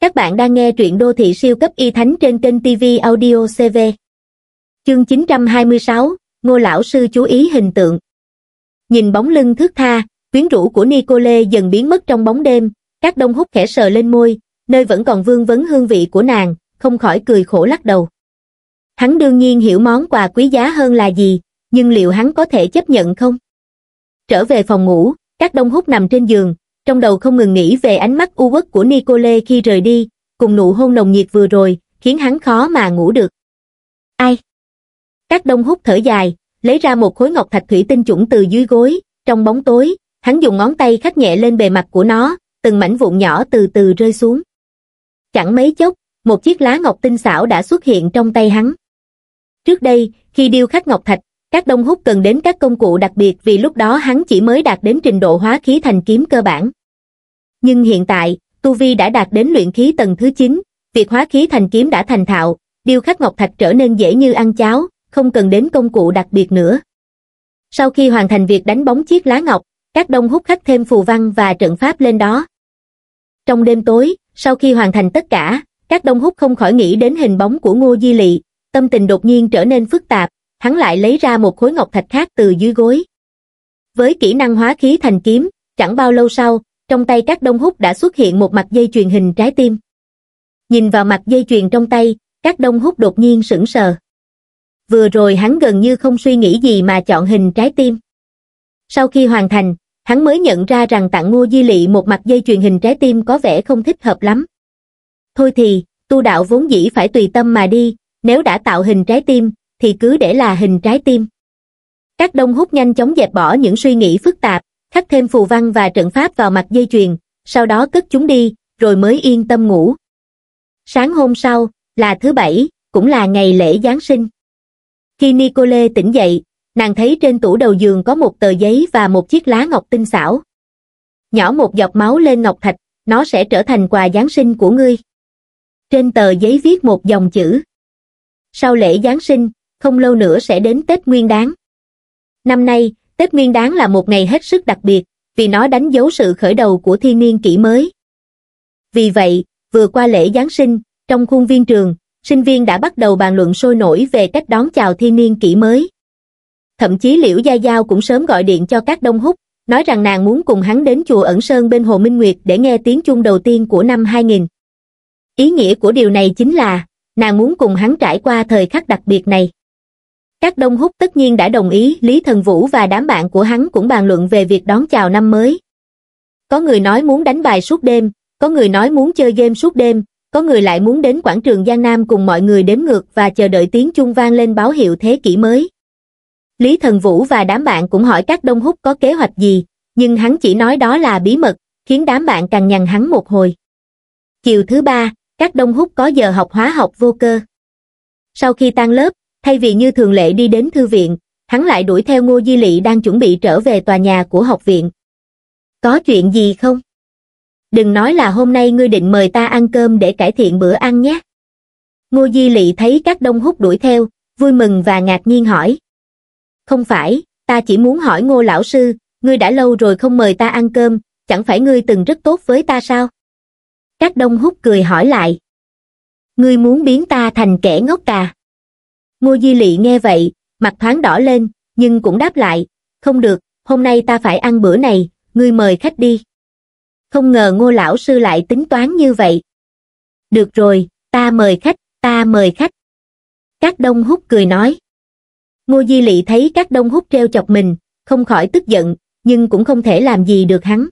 Các bạn đang nghe truyện đô thị siêu cấp y thánh trên kênh TV Audio CV. Chương 926, Ngô Lão Sư chú ý hình tượng. Nhìn bóng lưng thước tha, quyến rũ của Nicole dần biến mất trong bóng đêm, các đông hút khẽ sờ lên môi, nơi vẫn còn vương vấn hương vị của nàng, không khỏi cười khổ lắc đầu. Hắn đương nhiên hiểu món quà quý giá hơn là gì, nhưng liệu hắn có thể chấp nhận không? Trở về phòng ngủ, các đông hút nằm trên giường, trong đầu không ngừng nghĩ về ánh mắt u uất của Nicole khi rời đi, cùng nụ hôn nồng nhiệt vừa rồi, khiến hắn khó mà ngủ được. Ai? Các đông hút thở dài, lấy ra một khối ngọc thạch thủy tinh chuẩn từ dưới gối, trong bóng tối, hắn dùng ngón tay khắc nhẹ lên bề mặt của nó, từng mảnh vụn nhỏ từ từ rơi xuống. Chẳng mấy chốc, một chiếc lá ngọc tinh xảo đã xuất hiện trong tay hắn. Trước đây, khi điêu khắc ngọc thạch, các đông hút cần đến các công cụ đặc biệt vì lúc đó hắn chỉ mới đạt đến trình độ hóa khí thành kiếm cơ bản. Nhưng hiện tại, Tu Vi đã đạt đến luyện khí tầng thứ 9, việc hóa khí thành kiếm đã thành thạo, điêu khắc ngọc thạch trở nên dễ như ăn cháo, không cần đến công cụ đặc biệt nữa. Sau khi hoàn thành việc đánh bóng chiếc lá ngọc, các đông hút khắc thêm phù văn và trận pháp lên đó. Trong đêm tối, sau khi hoàn thành tất cả, các đông hút không khỏi nghĩ đến hình bóng của Ngô Di Lị, tâm tình đột nhiên trở nên phức tạp, hắn lại lấy ra một khối ngọc thạch khác từ dưới gối. Với kỹ năng hóa khí thành kiếm, chẳng bao lâu sau, trong tay các đông húc đã xuất hiện một mặt dây truyền hình trái tim. Nhìn vào mặt dây truyền trong tay, các đông húc đột nhiên sững sờ. Vừa rồi hắn gần như không suy nghĩ gì mà chọn hình trái tim. Sau khi hoàn thành, hắn mới nhận ra rằng tặng ngô di lị một mặt dây truyền hình trái tim có vẻ không thích hợp lắm. Thôi thì, tu đạo vốn dĩ phải tùy tâm mà đi, nếu đã tạo hình trái tim, thì cứ để là hình trái tim. Các đông hút nhanh chóng dẹp bỏ những suy nghĩ phức tạp, khắc thêm phù văn và trận pháp vào mặt dây chuyền, sau đó cất chúng đi, rồi mới yên tâm ngủ. Sáng hôm sau, là thứ bảy, cũng là ngày lễ Giáng sinh. Khi Nicole tỉnh dậy, nàng thấy trên tủ đầu giường có một tờ giấy và một chiếc lá ngọc tinh xảo. Nhỏ một giọt máu lên ngọc thạch, nó sẽ trở thành quà Giáng sinh của ngươi. Trên tờ giấy viết một dòng chữ. Sau lễ Giáng sinh, không lâu nữa sẽ đến Tết Nguyên Đán. Năm nay, Tết Nguyên Đán là một ngày hết sức đặc biệt, vì nó đánh dấu sự khởi đầu của thiên niên kỷ mới. Vì vậy, vừa qua lễ Giáng sinh, trong khuôn viên trường, sinh viên đã bắt đầu bàn luận sôi nổi về cách đón chào thiên niên kỷ mới. Thậm chí Liễu Gia Giao cũng sớm gọi điện cho các đông húc, nói rằng nàng muốn cùng hắn đến chùa Ẩn Sơn bên Hồ Minh Nguyệt để nghe tiếng chuông đầu tiên của năm 2000. Ý nghĩa của điều này chính là, nàng muốn cùng hắn trải qua thời khắc đặc biệt này. Các Đông Húc tất nhiên đã đồng ý, Lý Thần Vũ và đám bạn của hắn cũng bàn luận về việc đón chào năm mới. Có người nói muốn đánh bài suốt đêm, có người nói muốn chơi game suốt đêm, có người lại muốn đến quảng trường Giang Nam cùng mọi người đếm ngược và chờ đợi tiếng chuông vang lên báo hiệu thế kỷ mới. Lý Thần Vũ và đám bạn cũng hỏi các Đông Húc có kế hoạch gì, nhưng hắn chỉ nói đó là bí mật, khiến đám bạn càng nhằn hắn một hồi. Chiều thứ ba, các Đông Húc có giờ học hóa học vô cơ. Sau khi tan lớp, thay vì như thường lệ đi đến thư viện, hắn lại đuổi theo Ngô Di Lị đang chuẩn bị trở về tòa nhà của học viện. Có chuyện gì không? Đừng nói là hôm nay ngươi định mời ta ăn cơm để cải thiện bữa ăn nhé. Ngô Di Lị thấy các đông hút đuổi theo, vui mừng và ngạc nhiên hỏi. Không phải, ta chỉ muốn hỏi ngô lão sư, ngươi đã lâu rồi không mời ta ăn cơm, chẳng phải ngươi từng rất tốt với ta sao? Các đông hút cười hỏi lại. Ngươi muốn biến ta thành kẻ ngốc cà ngô di lị nghe vậy mặt thoáng đỏ lên nhưng cũng đáp lại không được hôm nay ta phải ăn bữa này ngươi mời khách đi không ngờ ngô lão sư lại tính toán như vậy được rồi ta mời khách ta mời khách các đông hút cười nói ngô di lị thấy các đông hút treo chọc mình không khỏi tức giận nhưng cũng không thể làm gì được hắn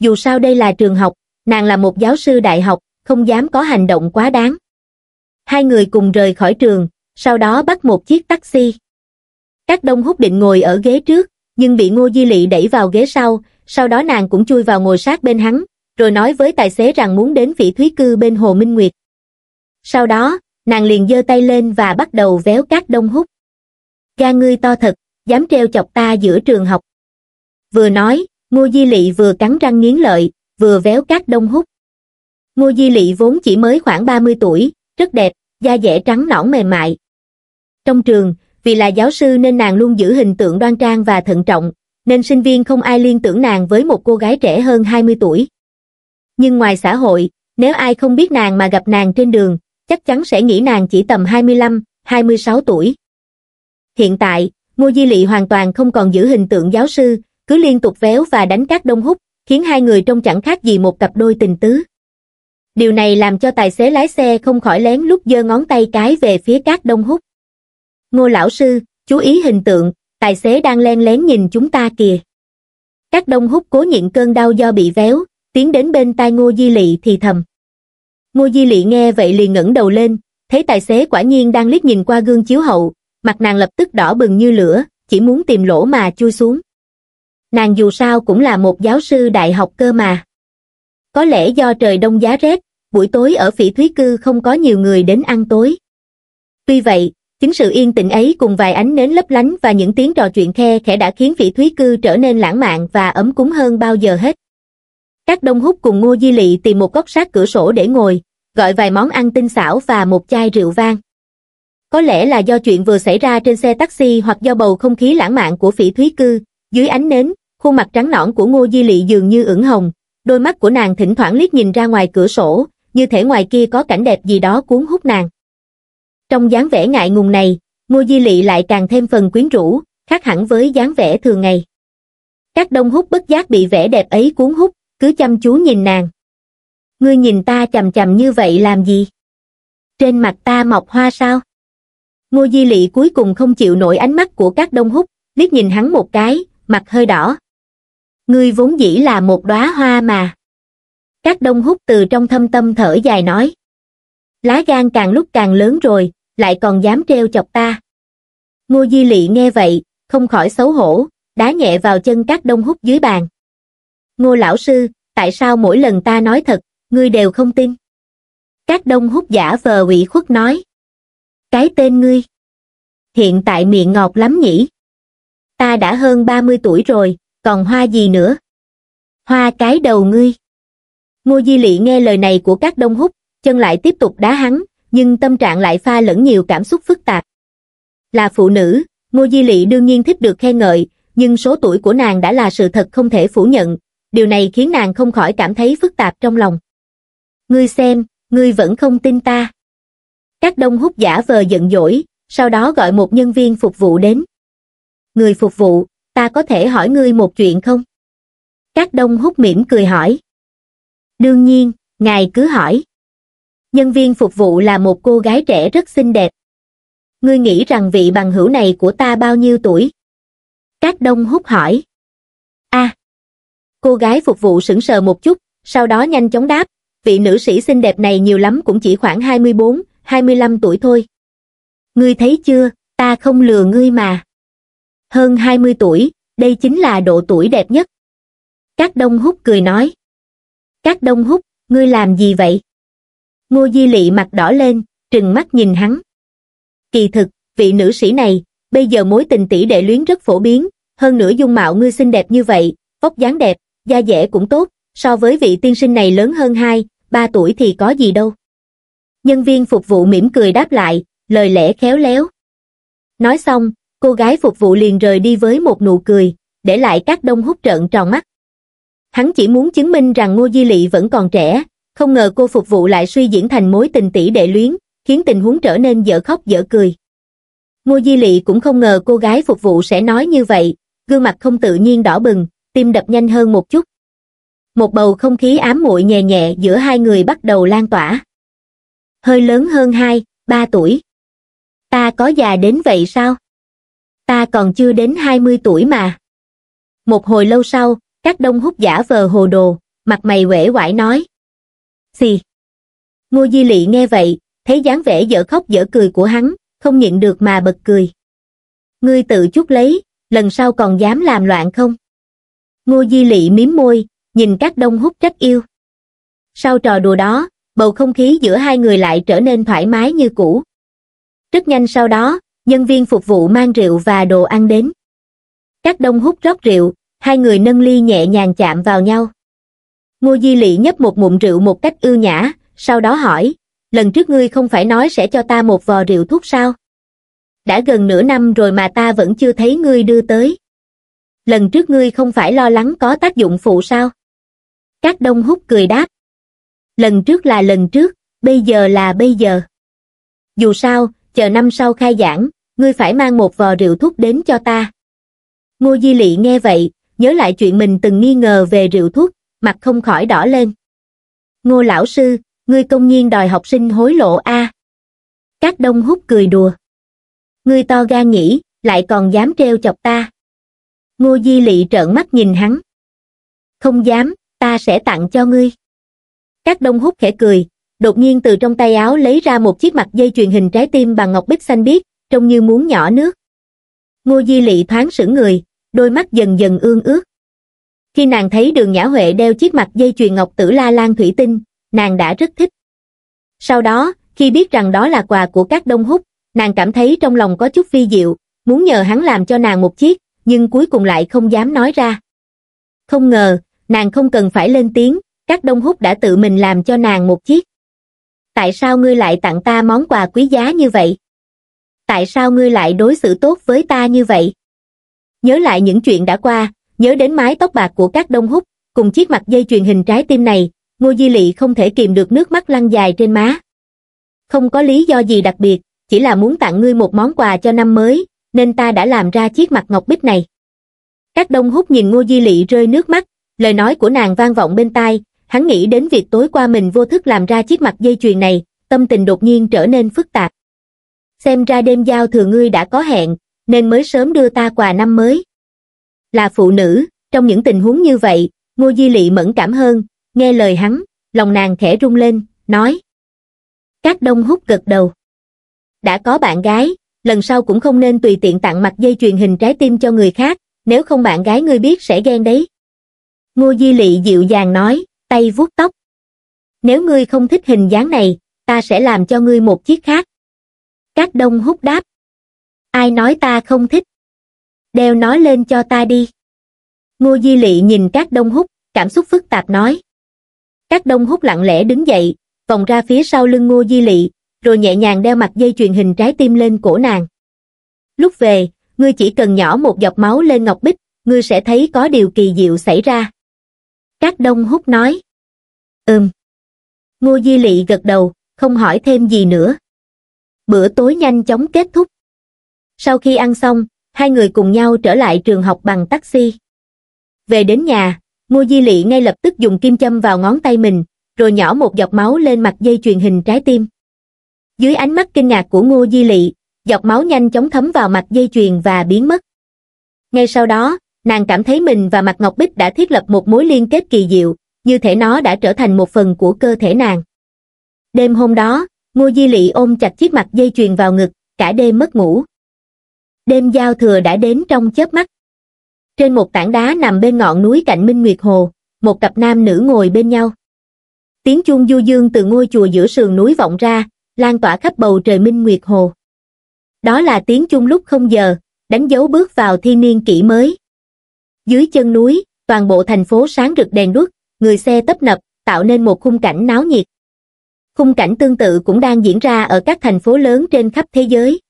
dù sao đây là trường học nàng là một giáo sư đại học không dám có hành động quá đáng hai người cùng rời khỏi trường sau đó bắt một chiếc taxi. Các đông hút định ngồi ở ghế trước, nhưng bị Ngô Di Lị đẩy vào ghế sau, sau đó nàng cũng chui vào ngồi sát bên hắn, rồi nói với tài xế rằng muốn đến vị thúy cư bên Hồ Minh Nguyệt. Sau đó, nàng liền giơ tay lên và bắt đầu véo các đông hút. Ga ngươi to thật, dám treo chọc ta giữa trường học. Vừa nói, Ngô Di Lị vừa cắn răng nghiến lợi, vừa véo các đông hút. Ngô Di Lị vốn chỉ mới khoảng 30 tuổi, rất đẹp, da dẻ trắng nõn mềm mại, trong trường, vì là giáo sư nên nàng luôn giữ hình tượng đoan trang và thận trọng, nên sinh viên không ai liên tưởng nàng với một cô gái trẻ hơn 20 tuổi. Nhưng ngoài xã hội, nếu ai không biết nàng mà gặp nàng trên đường, chắc chắn sẽ nghĩ nàng chỉ tầm 25, 26 tuổi. Hiện tại, Ngô Di Lị hoàn toàn không còn giữ hình tượng giáo sư, cứ liên tục véo và đánh các đông hút, khiến hai người trông chẳng khác gì một cặp đôi tình tứ. Điều này làm cho tài xế lái xe không khỏi lén lúc giơ ngón tay cái về phía các đông hút ngô lão sư chú ý hình tượng tài xế đang len lén nhìn chúng ta kìa các đông hút cố nhịn cơn đau do bị véo tiến đến bên tai ngô di lị thì thầm ngô di lị nghe vậy liền ngẩng đầu lên thấy tài xế quả nhiên đang liếc nhìn qua gương chiếu hậu mặt nàng lập tức đỏ bừng như lửa chỉ muốn tìm lỗ mà chui xuống nàng dù sao cũng là một giáo sư đại học cơ mà có lẽ do trời đông giá rét buổi tối ở phỉ thúy cư không có nhiều người đến ăn tối tuy vậy Chính sự yên tĩnh ấy cùng vài ánh nến lấp lánh và những tiếng trò chuyện khe khẽ đã khiến phỉ thúy cư trở nên lãng mạn và ấm cúng hơn bao giờ hết. Các đông hút cùng ngô di lị tìm một góc sát cửa sổ để ngồi, gọi vài món ăn tinh xảo và một chai rượu vang. Có lẽ là do chuyện vừa xảy ra trên xe taxi hoặc do bầu không khí lãng mạn của phỉ thúy cư, dưới ánh nến, khuôn mặt trắng nõn của ngô di lị dường như ửng hồng, đôi mắt của nàng thỉnh thoảng liếc nhìn ra ngoài cửa sổ, như thể ngoài kia có cảnh đẹp gì đó cuốn hút nàng. Trong dáng vẻ ngại ngùng này, Ngô Di Lị lại càng thêm phần quyến rũ, khác hẳn với dáng vẻ thường ngày. Các đông hút bất giác bị vẻ đẹp ấy cuốn hút, cứ chăm chú nhìn nàng. Ngươi nhìn ta chầm chầm như vậy làm gì? Trên mặt ta mọc hoa sao? Ngô Di Lị cuối cùng không chịu nổi ánh mắt của các đông hút, liếc nhìn hắn một cái, mặt hơi đỏ. Ngươi vốn dĩ là một đóa hoa mà. Các đông hút từ trong thâm tâm thở dài nói. Lá gan càng lúc càng lớn rồi, lại còn dám treo chọc ta. Ngô Di Lị nghe vậy, không khỏi xấu hổ, đá nhẹ vào chân các đông hút dưới bàn. Ngô lão sư, tại sao mỗi lần ta nói thật, ngươi đều không tin? Các đông hút giả vờ ủy khuất nói. Cái tên ngươi. Hiện tại miệng ngọt lắm nhỉ. Ta đã hơn 30 tuổi rồi, còn hoa gì nữa? Hoa cái đầu ngươi. Ngô Di Lị nghe lời này của các đông hút, chân lại tiếp tục đá hắn, nhưng tâm trạng lại pha lẫn nhiều cảm xúc phức tạp. Là phụ nữ, Ngô Di Lị đương nhiên thích được khen ngợi, nhưng số tuổi của nàng đã là sự thật không thể phủ nhận, điều này khiến nàng không khỏi cảm thấy phức tạp trong lòng. Ngươi xem, ngươi vẫn không tin ta. Các đông hút giả vờ giận dỗi, sau đó gọi một nhân viên phục vụ đến. Người phục vụ, ta có thể hỏi ngươi một chuyện không? Các đông hút mỉm cười hỏi. Đương nhiên, ngài cứ hỏi nhân viên phục vụ là một cô gái trẻ rất xinh đẹp. Ngươi nghĩ rằng vị bằng hữu này của ta bao nhiêu tuổi? Cát Đông hút hỏi. a à, Cô gái phục vụ sững sờ một chút, sau đó nhanh chóng đáp, vị nữ sĩ xinh đẹp này nhiều lắm cũng chỉ khoảng 24, 25 tuổi thôi. Ngươi thấy chưa, ta không lừa ngươi mà. Hơn 20 tuổi, đây chính là độ tuổi đẹp nhất. Các Đông hút cười nói. Các Đông hút, ngươi làm gì vậy? ngô di lị mặt đỏ lên trừng mắt nhìn hắn kỳ thực vị nữ sĩ này bây giờ mối tình tỷ đệ luyến rất phổ biến hơn nữa dung mạo ngươi xinh đẹp như vậy vóc dáng đẹp da dẻ cũng tốt so với vị tiên sinh này lớn hơn hai ba tuổi thì có gì đâu nhân viên phục vụ mỉm cười đáp lại lời lẽ khéo léo nói xong cô gái phục vụ liền rời đi với một nụ cười để lại các đông hút trợn tròn mắt hắn chỉ muốn chứng minh rằng ngô di lị vẫn còn trẻ không ngờ cô phục vụ lại suy diễn thành mối tình tỷ đệ luyến, khiến tình huống trở nên dở khóc dở cười. Ngô Di Lị cũng không ngờ cô gái phục vụ sẽ nói như vậy, gương mặt không tự nhiên đỏ bừng, tim đập nhanh hơn một chút. Một bầu không khí ám muội nhẹ nhẹ giữa hai người bắt đầu lan tỏa. Hơi lớn hơn hai, ba tuổi. Ta có già đến vậy sao? Ta còn chưa đến hai mươi tuổi mà. Một hồi lâu sau, các đông hút giả vờ hồ đồ, mặt mày uể oải nói. Xì. Ngô Di Lị nghe vậy, thấy dáng vẻ dở khóc dở cười của hắn, không nhịn được mà bật cười. Ngươi tự chút lấy, lần sau còn dám làm loạn không? Ngô Di Lị mím môi, nhìn các đông hút trách yêu. Sau trò đùa đó, bầu không khí giữa hai người lại trở nên thoải mái như cũ. Rất nhanh sau đó, nhân viên phục vụ mang rượu và đồ ăn đến. Các đông hút rót rượu, hai người nâng ly nhẹ nhàng chạm vào nhau ngô di lị nhấp một ngụm rượu một cách ưu nhã sau đó hỏi lần trước ngươi không phải nói sẽ cho ta một vò rượu thuốc sao đã gần nửa năm rồi mà ta vẫn chưa thấy ngươi đưa tới lần trước ngươi không phải lo lắng có tác dụng phụ sao các đông hút cười đáp lần trước là lần trước bây giờ là bây giờ dù sao chờ năm sau khai giảng ngươi phải mang một vò rượu thuốc đến cho ta ngô di lị nghe vậy nhớ lại chuyện mình từng nghi ngờ về rượu thuốc mặt không khỏi đỏ lên. Ngô lão sư, ngươi công nhiên đòi học sinh hối lộ a Các đông hút cười đùa. Ngươi to gan nghĩ, lại còn dám treo chọc ta. Ngô Di Lị trợn mắt nhìn hắn. Không dám, ta sẽ tặng cho ngươi. Các đông hút khẽ cười, đột nhiên từ trong tay áo lấy ra một chiếc mặt dây truyền hình trái tim bằng ngọc bích xanh biếc, trông như muốn nhỏ nước. Ngô Di Lị thoáng sững người, đôi mắt dần dần ương ước khi nàng thấy đường nhã huệ đeo chiếc mặt dây chuyền ngọc tử la lan thủy tinh nàng đã rất thích sau đó khi biết rằng đó là quà của các đông húc nàng cảm thấy trong lòng có chút phi diệu muốn nhờ hắn làm cho nàng một chiếc nhưng cuối cùng lại không dám nói ra không ngờ nàng không cần phải lên tiếng các đông húc đã tự mình làm cho nàng một chiếc tại sao ngươi lại tặng ta món quà quý giá như vậy tại sao ngươi lại đối xử tốt với ta như vậy nhớ lại những chuyện đã qua Nhớ đến mái tóc bạc của các đông hút, cùng chiếc mặt dây truyền hình trái tim này, Ngô Di Lị không thể kìm được nước mắt lăn dài trên má. Không có lý do gì đặc biệt, chỉ là muốn tặng ngươi một món quà cho năm mới, nên ta đã làm ra chiếc mặt ngọc bích này. Các đông hút nhìn Ngô Di Lị rơi nước mắt, lời nói của nàng vang vọng bên tai, hắn nghĩ đến việc tối qua mình vô thức làm ra chiếc mặt dây chuyền này, tâm tình đột nhiên trở nên phức tạp. Xem ra đêm giao thừa ngươi đã có hẹn, nên mới sớm đưa ta quà năm mới là phụ nữ trong những tình huống như vậy ngô di lị mẫn cảm hơn nghe lời hắn lòng nàng khẽ rung lên nói các đông hút gật đầu đã có bạn gái lần sau cũng không nên tùy tiện tặng mặt dây truyền hình trái tim cho người khác nếu không bạn gái ngươi biết sẽ ghen đấy ngô di lị dịu dàng nói tay vuốt tóc nếu ngươi không thích hình dáng này ta sẽ làm cho ngươi một chiếc khác các đông hút đáp ai nói ta không thích đeo nó lên cho ta đi. Ngô Di Lị nhìn các đông hút, cảm xúc phức tạp nói. Các đông hút lặng lẽ đứng dậy, vòng ra phía sau lưng Ngô Di Lị, rồi nhẹ nhàng đeo mặt dây truyền hình trái tim lên cổ nàng. Lúc về, ngươi chỉ cần nhỏ một giọt máu lên ngọc bích, ngươi sẽ thấy có điều kỳ diệu xảy ra. Các đông hút nói. Ừm. Ngô Di Lị gật đầu, không hỏi thêm gì nữa. Bữa tối nhanh chóng kết thúc. Sau khi ăn xong, hai người cùng nhau trở lại trường học bằng taxi. Về đến nhà, Ngô Di Lị ngay lập tức dùng kim châm vào ngón tay mình, rồi nhỏ một giọt máu lên mặt dây truyền hình trái tim. Dưới ánh mắt kinh ngạc của Ngô Di Lị, giọt máu nhanh chóng thấm vào mặt dây chuyền và biến mất. Ngay sau đó, nàng cảm thấy mình và mặt Ngọc Bích đã thiết lập một mối liên kết kỳ diệu, như thể nó đã trở thành một phần của cơ thể nàng. Đêm hôm đó, Ngô Di Lị ôm chặt chiếc mặt dây chuyền vào ngực, cả đêm mất ngủ. Đêm giao thừa đã đến trong chớp mắt. Trên một tảng đá nằm bên ngọn núi cạnh Minh Nguyệt Hồ, một cặp nam nữ ngồi bên nhau. Tiếng chuông du dương từ ngôi chùa giữa sườn núi vọng ra, lan tỏa khắp bầu trời Minh Nguyệt Hồ. Đó là tiếng chuông lúc không giờ, đánh dấu bước vào thiên niên kỷ mới. Dưới chân núi, toàn bộ thành phố sáng rực đèn đuốc, người xe tấp nập, tạo nên một khung cảnh náo nhiệt. Khung cảnh tương tự cũng đang diễn ra ở các thành phố lớn trên khắp thế giới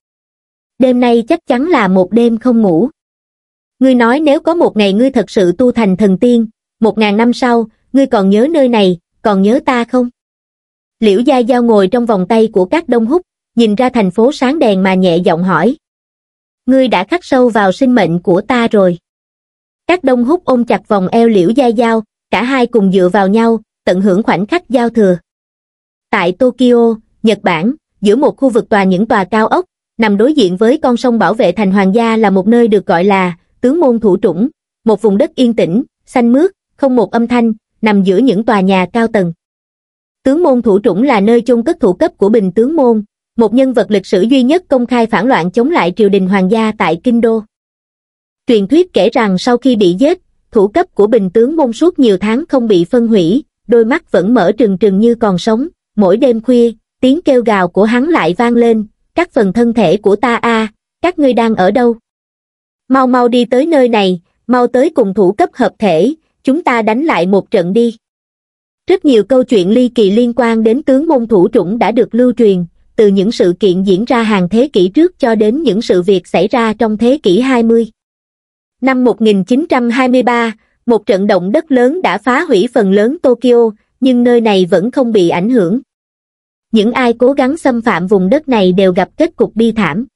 đêm nay chắc chắn là một đêm không ngủ. Ngươi nói nếu có một ngày ngươi thật sự tu thành thần tiên, một ngàn năm sau, ngươi còn nhớ nơi này, còn nhớ ta không? Liễu Gia Giao ngồi trong vòng tay của các đông húc, nhìn ra thành phố sáng đèn mà nhẹ giọng hỏi. Ngươi đã khắc sâu vào sinh mệnh của ta rồi. Các đông húc ôm chặt vòng eo Liễu Gia Giao, cả hai cùng dựa vào nhau, tận hưởng khoảnh khắc giao thừa. Tại Tokyo, Nhật Bản, giữa một khu vực tòa những tòa cao ốc, nằm đối diện với con sông bảo vệ thành hoàng gia là một nơi được gọi là tướng môn thủ trũng, một vùng đất yên tĩnh, xanh mướt, không một âm thanh, nằm giữa những tòa nhà cao tầng. Tướng môn thủ trũng là nơi chôn cất thủ cấp của Bình tướng môn, một nhân vật lịch sử duy nhất công khai phản loạn chống lại triều đình hoàng gia tại Kinh Đô. Truyền thuyết kể rằng sau khi bị giết, thủ cấp của Bình tướng môn suốt nhiều tháng không bị phân hủy, đôi mắt vẫn mở trừng trừng như còn sống, mỗi đêm khuya, tiếng kêu gào của hắn lại vang lên, các phần thân thể của ta a các ngươi đang ở đâu mau mau đi tới nơi này mau tới cùng thủ cấp hợp thể chúng ta đánh lại một trận đi rất nhiều câu chuyện ly kỳ liên quan đến tướng môn thủ trũng đã được lưu truyền từ những sự kiện diễn ra hàng thế kỷ trước cho đến những sự việc xảy ra trong thế kỷ 20. Năm 1923, một trận động đất lớn đã phá hủy phần lớn Tokyo, nhưng nơi này vẫn không bị ảnh hưởng những ai cố gắng xâm phạm vùng đất này đều gặp kết cục bi thảm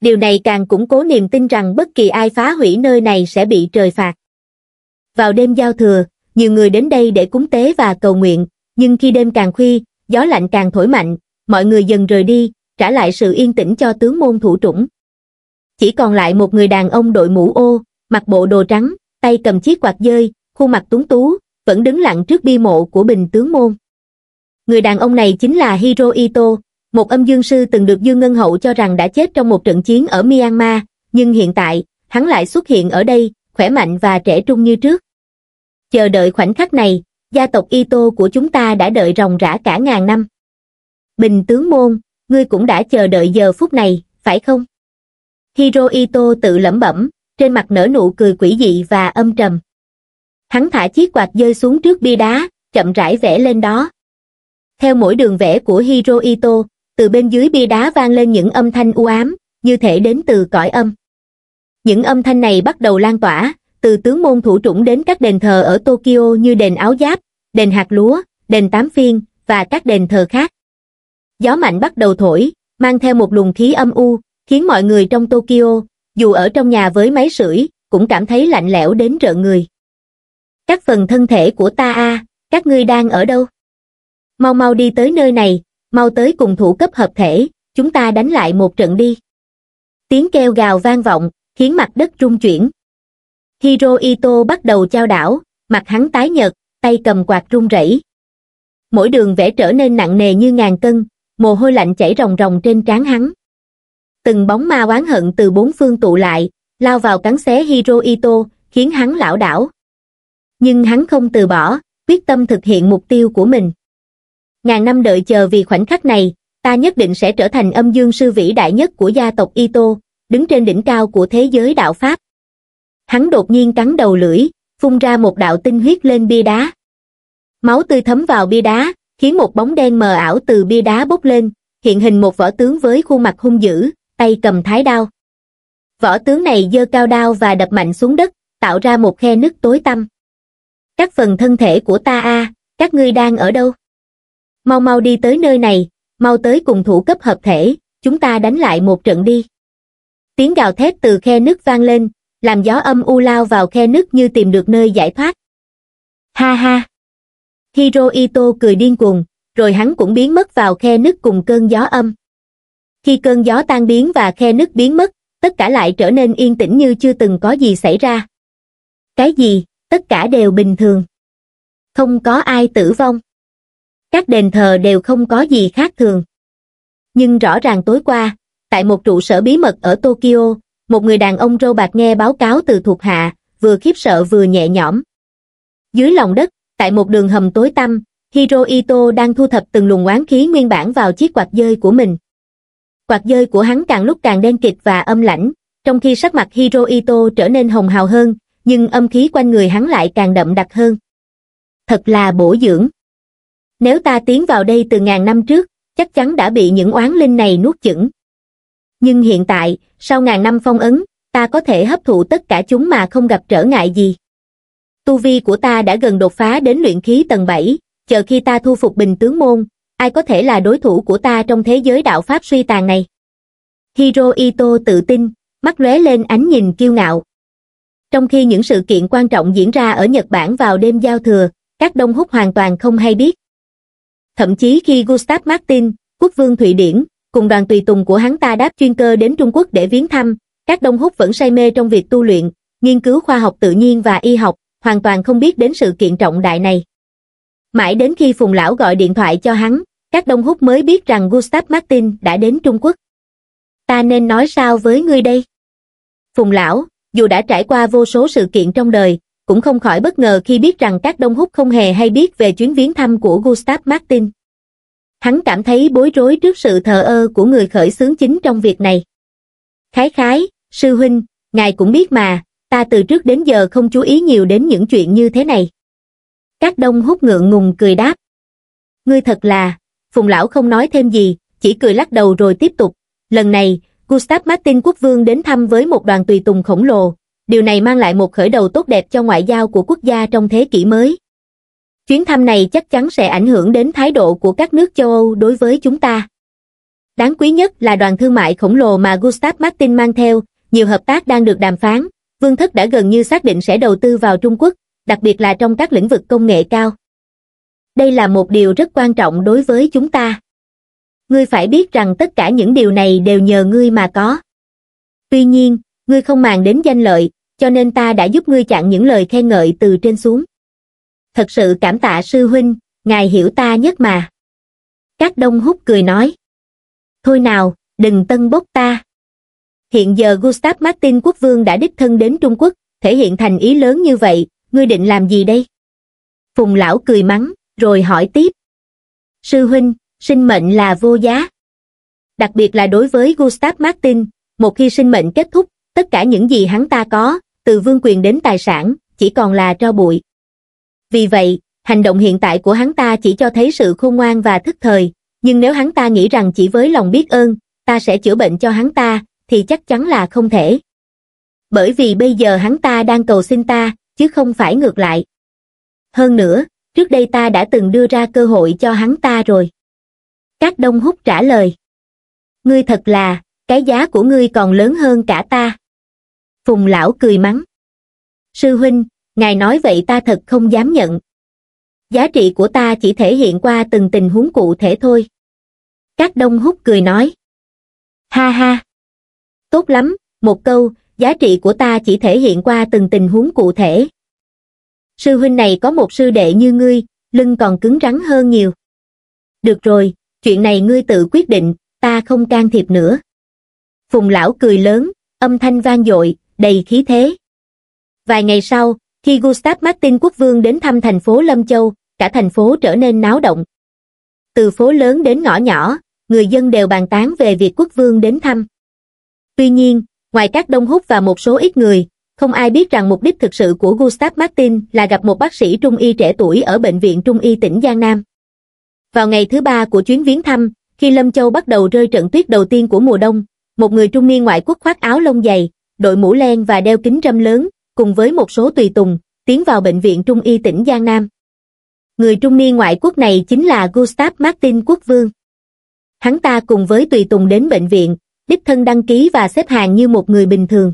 điều này càng củng cố niềm tin rằng bất kỳ ai phá hủy nơi này sẽ bị trời phạt vào đêm giao thừa nhiều người đến đây để cúng tế và cầu nguyện nhưng khi đêm càng khuya gió lạnh càng thổi mạnh mọi người dần rời đi trả lại sự yên tĩnh cho tướng môn thủ trũng chỉ còn lại một người đàn ông đội mũ ô mặc bộ đồ trắng tay cầm chiếc quạt dơi khuôn mặt túng tú vẫn đứng lặng trước bi mộ của bình tướng môn người đàn ông này chính là Hiroito, một âm dương sư từng được Dương Ngân Hậu cho rằng đã chết trong một trận chiến ở Myanmar, nhưng hiện tại, hắn lại xuất hiện ở đây, khỏe mạnh và trẻ trung như trước. Chờ đợi khoảnh khắc này, gia tộc Ito của chúng ta đã đợi ròng rã cả ngàn năm. Bình tướng môn, ngươi cũng đã chờ đợi giờ phút này, phải không? Hiroito tự lẩm bẩm, trên mặt nở nụ cười quỷ dị và âm trầm. Hắn thả chiếc quạt rơi xuống trước bia đá, chậm rãi vẽ lên đó, theo mỗi đường vẽ của Hiroito từ bên dưới bia đá vang lên những âm thanh u ám, như thể đến từ cõi âm. Những âm thanh này bắt đầu lan tỏa, từ tướng môn thủ trũng đến các đền thờ ở Tokyo như đền áo giáp, đền hạt lúa, đền tám phiên, và các đền thờ khác. Gió mạnh bắt đầu thổi, mang theo một luồng khí âm u, khiến mọi người trong Tokyo, dù ở trong nhà với máy sưởi, cũng cảm thấy lạnh lẽo đến rợn người. Các phần thân thể của ta a, các ngươi đang ở đâu? mau mau đi tới nơi này, mau tới cùng thủ cấp hợp thể, chúng ta đánh lại một trận đi. Tiếng kêu gào vang vọng, khiến mặt đất rung chuyển. Hiroito bắt đầu trao đảo, mặt hắn tái nhợt, tay cầm quạt rung rẩy. Mỗi đường vẽ trở nên nặng nề như ngàn cân, mồ hôi lạnh chảy ròng ròng trên trán hắn. Từng bóng ma oán hận từ bốn phương tụ lại, lao vào cắn xé Hiroito, khiến hắn lão đảo. Nhưng hắn không từ bỏ, quyết tâm thực hiện mục tiêu của mình ngàn năm đợi chờ vì khoảnh khắc này, ta nhất định sẽ trở thành âm dương sư vĩ đại nhất của gia tộc Ito, đứng trên đỉnh cao của thế giới đạo Pháp. Hắn đột nhiên cắn đầu lưỡi, phun ra một đạo tinh huyết lên bia đá. Máu tươi thấm vào bia đá, khiến một bóng đen mờ ảo từ bia đá bốc lên, hiện hình một võ tướng với khuôn mặt hung dữ, tay cầm thái đao. Võ tướng này giơ cao đao và đập mạnh xuống đất, tạo ra một khe nứt tối tăm. Các phần thân thể của ta a, các ngươi đang ở đâu? mau mau đi tới nơi này, mau tới cùng thủ cấp hợp thể, chúng ta đánh lại một trận đi. Tiếng gào thét từ khe nước vang lên, làm gió âm u lao vào khe nước như tìm được nơi giải thoát. Ha ha! Hiroito cười điên cuồng, rồi hắn cũng biến mất vào khe nước cùng cơn gió âm. Khi cơn gió tan biến và khe nước biến mất, tất cả lại trở nên yên tĩnh như chưa từng có gì xảy ra. Cái gì, tất cả đều bình thường. Không có ai tử vong các đền thờ đều không có gì khác thường. Nhưng rõ ràng tối qua, tại một trụ sở bí mật ở Tokyo, một người đàn ông râu bạc nghe báo cáo từ thuộc hạ, vừa khiếp sợ vừa nhẹ nhõm. Dưới lòng đất, tại một đường hầm tối tăm, Hiroito đang thu thập từng luồng oán khí nguyên bản vào chiếc quạt dơi của mình. Quạt dơi của hắn càng lúc càng đen kịt và âm lãnh, trong khi sắc mặt Hiroito trở nên hồng hào hơn, nhưng âm khí quanh người hắn lại càng đậm đặc hơn. Thật là bổ dưỡng nếu ta tiến vào đây từ ngàn năm trước chắc chắn đã bị những oán linh này nuốt chửng nhưng hiện tại sau ngàn năm phong ấn ta có thể hấp thụ tất cả chúng mà không gặp trở ngại gì tu vi của ta đã gần đột phá đến luyện khí tầng 7, chờ khi ta thu phục bình tướng môn ai có thể là đối thủ của ta trong thế giới đạo pháp suy tàn này Hiroito tự tin mắt lóe lên ánh nhìn kiêu ngạo trong khi những sự kiện quan trọng diễn ra ở nhật bản vào đêm giao thừa các đông húc hoàn toàn không hay biết Thậm chí khi Gustav Martin, quốc vương Thụy Điển, cùng đoàn tùy tùng của hắn ta đáp chuyên cơ đến Trung Quốc để viếng thăm, các Đông Húc vẫn say mê trong việc tu luyện, nghiên cứu khoa học tự nhiên và y học, hoàn toàn không biết đến sự kiện trọng đại này. Mãi đến khi Phùng Lão gọi điện thoại cho hắn, các Đông Húc mới biết rằng Gustav Martin đã đến Trung Quốc. Ta nên nói sao với ngươi đây? Phùng Lão, dù đã trải qua vô số sự kiện trong đời, cũng không khỏi bất ngờ khi biết rằng các Đông hút không hề hay biết về chuyến viếng thăm của Gustav Martin. Hắn cảm thấy bối rối trước sự thờ ơ của người khởi xướng chính trong việc này. Khái khái, sư huynh, ngài cũng biết mà, ta từ trước đến giờ không chú ý nhiều đến những chuyện như thế này. Các Đông hút ngượng ngùng cười đáp. Ngươi thật là, Phùng Lão không nói thêm gì, chỉ cười lắc đầu rồi tiếp tục. Lần này, Gustav Martin quốc vương đến thăm với một đoàn tùy tùng khổng lồ, điều này mang lại một khởi đầu tốt đẹp cho ngoại giao của quốc gia trong thế kỷ mới. Chuyến thăm này chắc chắn sẽ ảnh hưởng đến thái độ của các nước châu Âu đối với chúng ta. Đáng quý nhất là đoàn thương mại khổng lồ mà Gustav Martin mang theo, nhiều hợp tác đang được đàm phán, Vương Thất đã gần như xác định sẽ đầu tư vào Trung Quốc, đặc biệt là trong các lĩnh vực công nghệ cao. Đây là một điều rất quan trọng đối với chúng ta. Ngươi phải biết rằng tất cả những điều này đều nhờ ngươi mà có. Tuy nhiên, ngươi không màng đến danh lợi, cho nên ta đã giúp ngươi chặn những lời khen ngợi từ trên xuống. Thật sự cảm tạ sư huynh, ngài hiểu ta nhất mà. Các đông hút cười nói. Thôi nào, đừng tân bốc ta. Hiện giờ Gustav Martin quốc vương đã đích thân đến Trung Quốc, thể hiện thành ý lớn như vậy, ngươi định làm gì đây? Phùng lão cười mắng, rồi hỏi tiếp. Sư huynh, sinh mệnh là vô giá. Đặc biệt là đối với Gustav Martin, một khi sinh mệnh kết thúc, tất cả những gì hắn ta có, từ vương quyền đến tài sản, chỉ còn là tro bụi. Vì vậy, hành động hiện tại của hắn ta chỉ cho thấy sự khôn ngoan và thức thời, nhưng nếu hắn ta nghĩ rằng chỉ với lòng biết ơn, ta sẽ chữa bệnh cho hắn ta, thì chắc chắn là không thể. Bởi vì bây giờ hắn ta đang cầu xin ta, chứ không phải ngược lại. Hơn nữa, trước đây ta đã từng đưa ra cơ hội cho hắn ta rồi. Các đông hút trả lời. Ngươi thật là, cái giá của ngươi còn lớn hơn cả ta. Phùng lão cười mắng. Sư huynh, ngài nói vậy ta thật không dám nhận. Giá trị của ta chỉ thể hiện qua từng tình huống cụ thể thôi. Các đông hút cười nói. Ha ha. Tốt lắm, một câu, giá trị của ta chỉ thể hiện qua từng tình huống cụ thể. Sư huynh này có một sư đệ như ngươi, lưng còn cứng rắn hơn nhiều. Được rồi, chuyện này ngươi tự quyết định, ta không can thiệp nữa. Phùng lão cười lớn, âm thanh vang dội, đầy khí thế. Vài ngày sau, khi Gustav Martin quốc vương đến thăm thành phố Lâm Châu, cả thành phố trở nên náo động. Từ phố lớn đến ngõ nhỏ, người dân đều bàn tán về việc quốc vương đến thăm. Tuy nhiên, ngoài các đông hút và một số ít người, không ai biết rằng mục đích thực sự của Gustav Martin là gặp một bác sĩ trung y trẻ tuổi ở Bệnh viện Trung y tỉnh Giang Nam. Vào ngày thứ ba của chuyến viếng thăm, khi Lâm Châu bắt đầu rơi trận tuyết đầu tiên của mùa đông, một người trung niên ngoại quốc khoác áo lông dày, đội mũ len và đeo kính râm lớn, cùng với một số tùy tùng, tiến vào bệnh viện Trung y tỉnh Giang Nam. Người trung niên ngoại quốc này chính là Gustav Martin Quốc Vương. Hắn ta cùng với tùy tùng đến bệnh viện, đích thân đăng ký và xếp hàng như một người bình thường.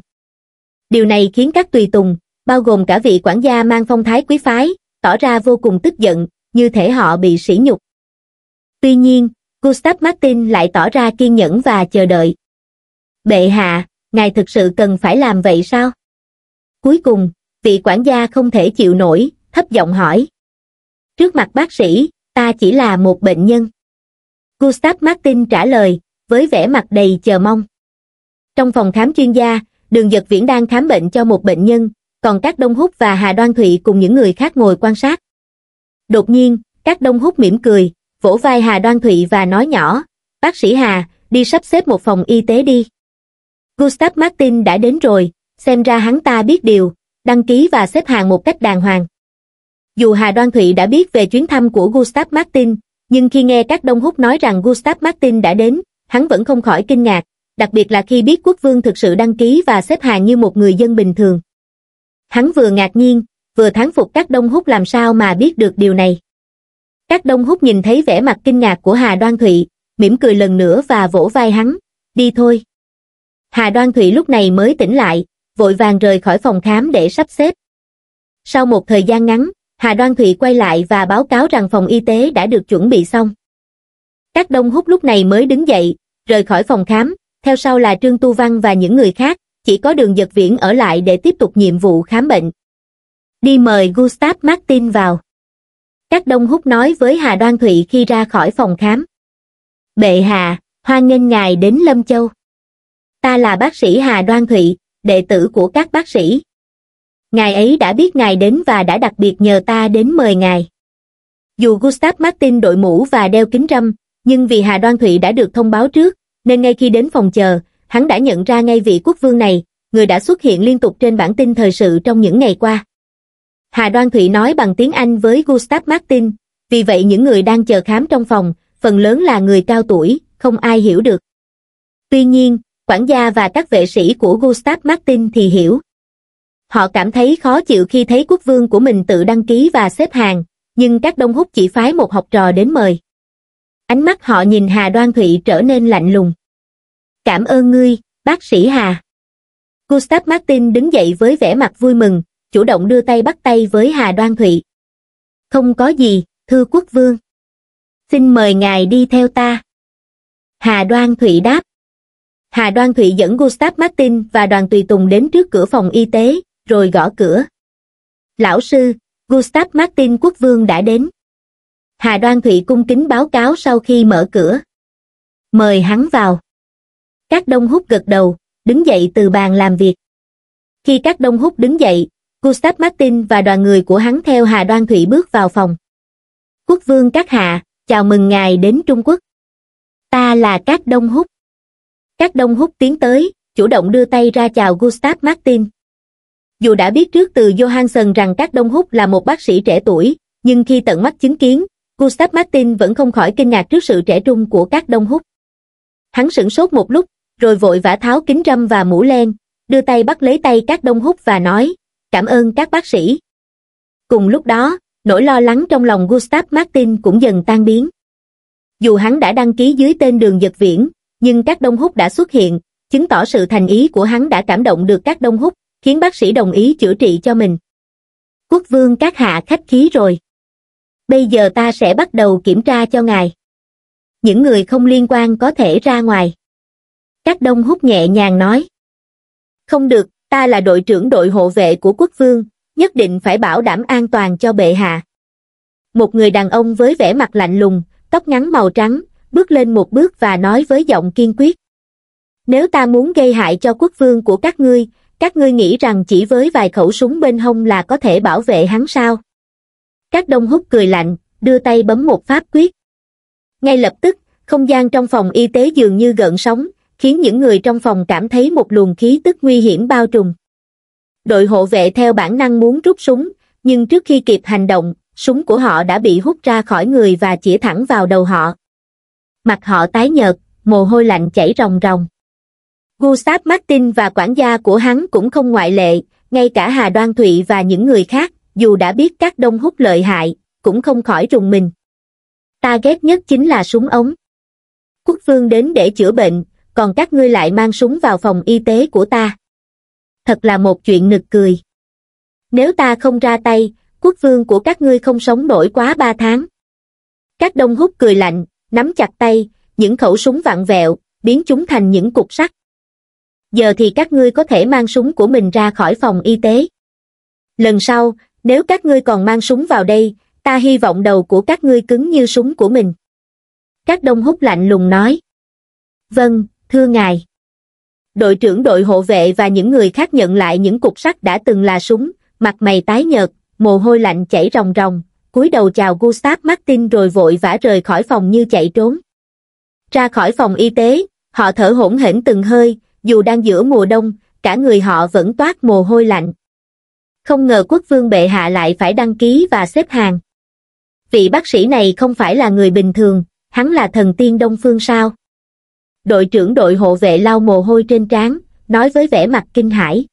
Điều này khiến các tùy tùng, bao gồm cả vị quản gia mang phong thái quý phái, tỏ ra vô cùng tức giận, như thể họ bị sỉ nhục. Tuy nhiên, Gustav Martin lại tỏ ra kiên nhẫn và chờ đợi. Bệ hạ, ngài thực sự cần phải làm vậy sao? Cuối cùng, vị quản gia không thể chịu nổi, thấp giọng hỏi. Trước mặt bác sĩ, ta chỉ là một bệnh nhân. Gustav Martin trả lời, với vẻ mặt đầy chờ mong. Trong phòng khám chuyên gia, đường Dật viễn đang khám bệnh cho một bệnh nhân, còn các Đông Húc và Hà Đoan Thụy cùng những người khác ngồi quan sát. Đột nhiên, các Đông Húc mỉm cười, vỗ vai Hà Đoan Thụy và nói nhỏ, bác sĩ Hà, đi sắp xếp một phòng y tế đi. Gustav Martin đã đến rồi, xem ra hắn ta biết điều, đăng ký và xếp hàng một cách đàng hoàng. Dù Hà Đoan Thụy đã biết về chuyến thăm của Gustav Martin, nhưng khi nghe các đông húc nói rằng Gustav Martin đã đến, hắn vẫn không khỏi kinh ngạc, đặc biệt là khi biết quốc vương thực sự đăng ký và xếp hàng như một người dân bình thường. Hắn vừa ngạc nhiên, vừa thán phục các đông húc làm sao mà biết được điều này. Các đông húc nhìn thấy vẻ mặt kinh ngạc của Hà Đoan Thụy, mỉm cười lần nữa và vỗ vai hắn, đi thôi. Hà Đoan Thụy lúc này mới tỉnh lại, vội vàng rời khỏi phòng khám để sắp xếp. Sau một thời gian ngắn, Hà Đoan Thụy quay lại và báo cáo rằng phòng y tế đã được chuẩn bị xong. Các đông hút lúc này mới đứng dậy, rời khỏi phòng khám, theo sau là Trương Tu Văn và những người khác, chỉ có đường giật viễn ở lại để tiếp tục nhiệm vụ khám bệnh. Đi mời Gustav Martin vào. Các đông hút nói với Hà Đoan Thụy khi ra khỏi phòng khám. Bệ hạ, hoan nghênh ngài đến Lâm Châu ta là bác sĩ Hà Đoan Thụy, đệ tử của các bác sĩ. Ngài ấy đã biết ngài đến và đã đặc biệt nhờ ta đến mời ngài. Dù Gustav Martin đội mũ và đeo kính râm, nhưng vì Hà Đoan Thụy đã được thông báo trước, nên ngay khi đến phòng chờ, hắn đã nhận ra ngay vị quốc vương này, người đã xuất hiện liên tục trên bản tin thời sự trong những ngày qua. Hà Đoan Thụy nói bằng tiếng Anh với Gustav Martin, vì vậy những người đang chờ khám trong phòng, phần lớn là người cao tuổi, không ai hiểu được. Tuy nhiên, quản gia và các vệ sĩ của Gustav Martin thì hiểu. Họ cảm thấy khó chịu khi thấy quốc vương của mình tự đăng ký và xếp hàng, nhưng các đông húc chỉ phái một học trò đến mời. Ánh mắt họ nhìn Hà Đoan Thụy trở nên lạnh lùng. Cảm ơn ngươi, bác sĩ Hà. Gustav Martin đứng dậy với vẻ mặt vui mừng, chủ động đưa tay bắt tay với Hà Đoan Thụy. Không có gì, thưa quốc vương. Xin mời ngài đi theo ta. Hà Đoan Thụy đáp. Hà Đoan Thụy dẫn Gustav Martin và đoàn tùy tùng đến trước cửa phòng y tế, rồi gõ cửa. Lão sư, Gustav Martin quốc vương đã đến. Hà Đoan Thụy cung kính báo cáo sau khi mở cửa. Mời hắn vào. Các đông hút gật đầu, đứng dậy từ bàn làm việc. Khi các đông hút đứng dậy, Gustav Martin và đoàn người của hắn theo Hà Đoan Thụy bước vào phòng. Quốc vương các hạ, chào mừng ngài đến Trung Quốc. Ta là các đông hút các đông hút tiến tới chủ động đưa tay ra chào gustav martin dù đã biết trước từ johansson rằng các đông hút là một bác sĩ trẻ tuổi nhưng khi tận mắt chứng kiến gustav martin vẫn không khỏi kinh ngạc trước sự trẻ trung của các đông hút hắn sửng sốt một lúc rồi vội vã tháo kính râm và mũ len đưa tay bắt lấy tay các đông hút và nói cảm ơn các bác sĩ cùng lúc đó nỗi lo lắng trong lòng gustav martin cũng dần tan biến dù hắn đã đăng ký dưới tên đường Dật viễn nhưng các Đông Húc đã xuất hiện, chứng tỏ sự thành ý của hắn đã cảm động được các Đông Húc, khiến bác sĩ đồng ý chữa trị cho mình. Quốc vương các hạ khách khí rồi. Bây giờ ta sẽ bắt đầu kiểm tra cho ngài. Những người không liên quan có thể ra ngoài. Các Đông Húc nhẹ nhàng nói. Không được, ta là đội trưởng đội hộ vệ của quốc vương, nhất định phải bảo đảm an toàn cho bệ hạ. Một người đàn ông với vẻ mặt lạnh lùng, tóc ngắn màu trắng, bước lên một bước và nói với giọng kiên quyết. Nếu ta muốn gây hại cho quốc vương của các ngươi, các ngươi nghĩ rằng chỉ với vài khẩu súng bên hông là có thể bảo vệ hắn sao? Các đông hút cười lạnh, đưa tay bấm một pháp quyết. Ngay lập tức, không gian trong phòng y tế dường như gợn sóng, khiến những người trong phòng cảm thấy một luồng khí tức nguy hiểm bao trùm. Đội hộ vệ theo bản năng muốn rút súng, nhưng trước khi kịp hành động, súng của họ đã bị hút ra khỏi người và chĩa thẳng vào đầu họ mặt họ tái nhợt, mồ hôi lạnh chảy ròng ròng. Gustav Martin và quản gia của hắn cũng không ngoại lệ, ngay cả Hà Đoan Thụy và những người khác, dù đã biết các đông hút lợi hại, cũng không khỏi rùng mình. Ta ghét nhất chính là súng ống. Quốc vương đến để chữa bệnh, còn các ngươi lại mang súng vào phòng y tế của ta. Thật là một chuyện nực cười. Nếu ta không ra tay, quốc vương của các ngươi không sống nổi quá ba tháng. Các đông hút cười lạnh, nắm chặt tay, những khẩu súng vặn vẹo, biến chúng thành những cục sắt. Giờ thì các ngươi có thể mang súng của mình ra khỏi phòng y tế. Lần sau, nếu các ngươi còn mang súng vào đây, ta hy vọng đầu của các ngươi cứng như súng của mình. Các đông hút lạnh lùng nói. Vâng, thưa ngài. Đội trưởng đội hộ vệ và những người khác nhận lại những cục sắt đã từng là súng, mặt mày tái nhợt, mồ hôi lạnh chảy ròng ròng, cúi đầu chào Gustav Martin rồi vội vã rời khỏi phòng như chạy trốn. Ra khỏi phòng y tế, họ thở hỗn hển từng hơi, dù đang giữa mùa đông, cả người họ vẫn toát mồ hôi lạnh. Không ngờ quốc vương bệ hạ lại phải đăng ký và xếp hàng. Vị bác sĩ này không phải là người bình thường, hắn là thần tiên Đông Phương sao? Đội trưởng đội hộ vệ lau mồ hôi trên trán, nói với vẻ mặt kinh hãi.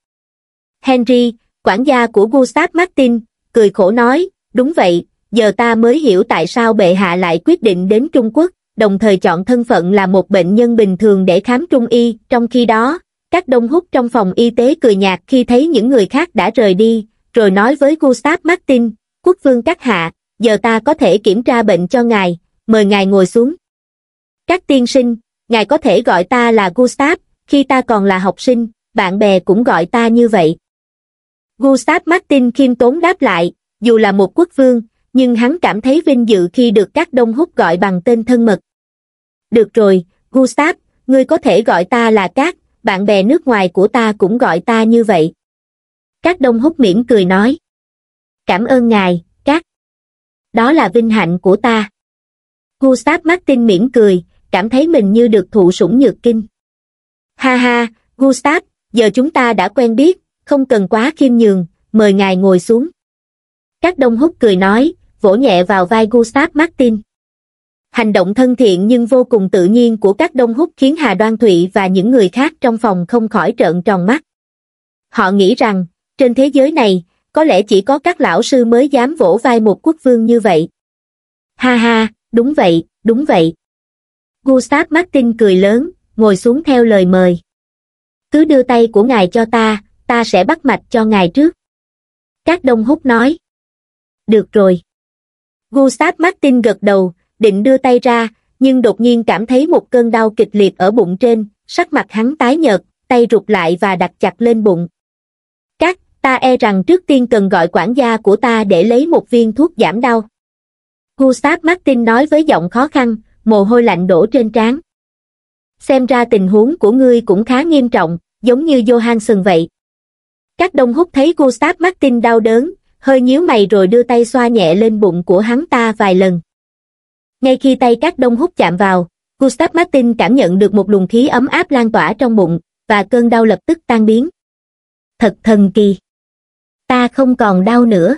Henry, quản gia của Gustav Martin, cười khổ nói, đúng vậy, giờ ta mới hiểu tại sao bệ hạ lại quyết định đến Trung Quốc, đồng thời chọn thân phận là một bệnh nhân bình thường để khám trung y, trong khi đó, các đông hút trong phòng y tế cười nhạt khi thấy những người khác đã rời đi, rồi nói với Gustav Martin, quốc vương các hạ, giờ ta có thể kiểm tra bệnh cho ngài, mời ngài ngồi xuống. Các tiên sinh, ngài có thể gọi ta là Gustav, khi ta còn là học sinh, bạn bè cũng gọi ta như vậy. Gustav Martin khiêm tốn đáp lại, dù là một quốc vương nhưng hắn cảm thấy vinh dự khi được các đông húc gọi bằng tên thân mật được rồi gustav ngươi có thể gọi ta là cát bạn bè nước ngoài của ta cũng gọi ta như vậy các đông húc mỉm cười nói cảm ơn ngài cát đó là vinh hạnh của ta gustav martin mỉm cười cảm thấy mình như được thụ sủng nhược kinh ha ha gustav giờ chúng ta đã quen biết không cần quá khiêm nhường mời ngài ngồi xuống các Đông hút cười nói, vỗ nhẹ vào vai Gustav Martin. Hành động thân thiện nhưng vô cùng tự nhiên của các Đông hút khiến Hà Đoan Thụy và những người khác trong phòng không khỏi trợn tròn mắt. Họ nghĩ rằng, trên thế giới này, có lẽ chỉ có các lão sư mới dám vỗ vai một quốc vương như vậy. Ha ha, đúng vậy, đúng vậy. Gustav Martin cười lớn, ngồi xuống theo lời mời. Cứ đưa tay của ngài cho ta, ta sẽ bắt mạch cho ngài trước. Các đông hút nói được rồi. Gustav Martin gật đầu, định đưa tay ra, nhưng đột nhiên cảm thấy một cơn đau kịch liệt ở bụng trên, sắc mặt hắn tái nhợt, tay rụt lại và đặt chặt lên bụng. Các, ta e rằng trước tiên cần gọi quản gia của ta để lấy một viên thuốc giảm đau. Gustav Martin nói với giọng khó khăn, mồ hôi lạnh đổ trên trán. Xem ra tình huống của ngươi cũng khá nghiêm trọng, giống như Johansson vậy. Các đông hút thấy Gustav Martin đau đớn, hơi nhíu mày rồi đưa tay xoa nhẹ lên bụng của hắn ta vài lần. Ngay khi tay các đông hút chạm vào, Gustav Martin cảm nhận được một luồng khí ấm áp lan tỏa trong bụng, và cơn đau lập tức tan biến. Thật thần kỳ! Ta không còn đau nữa.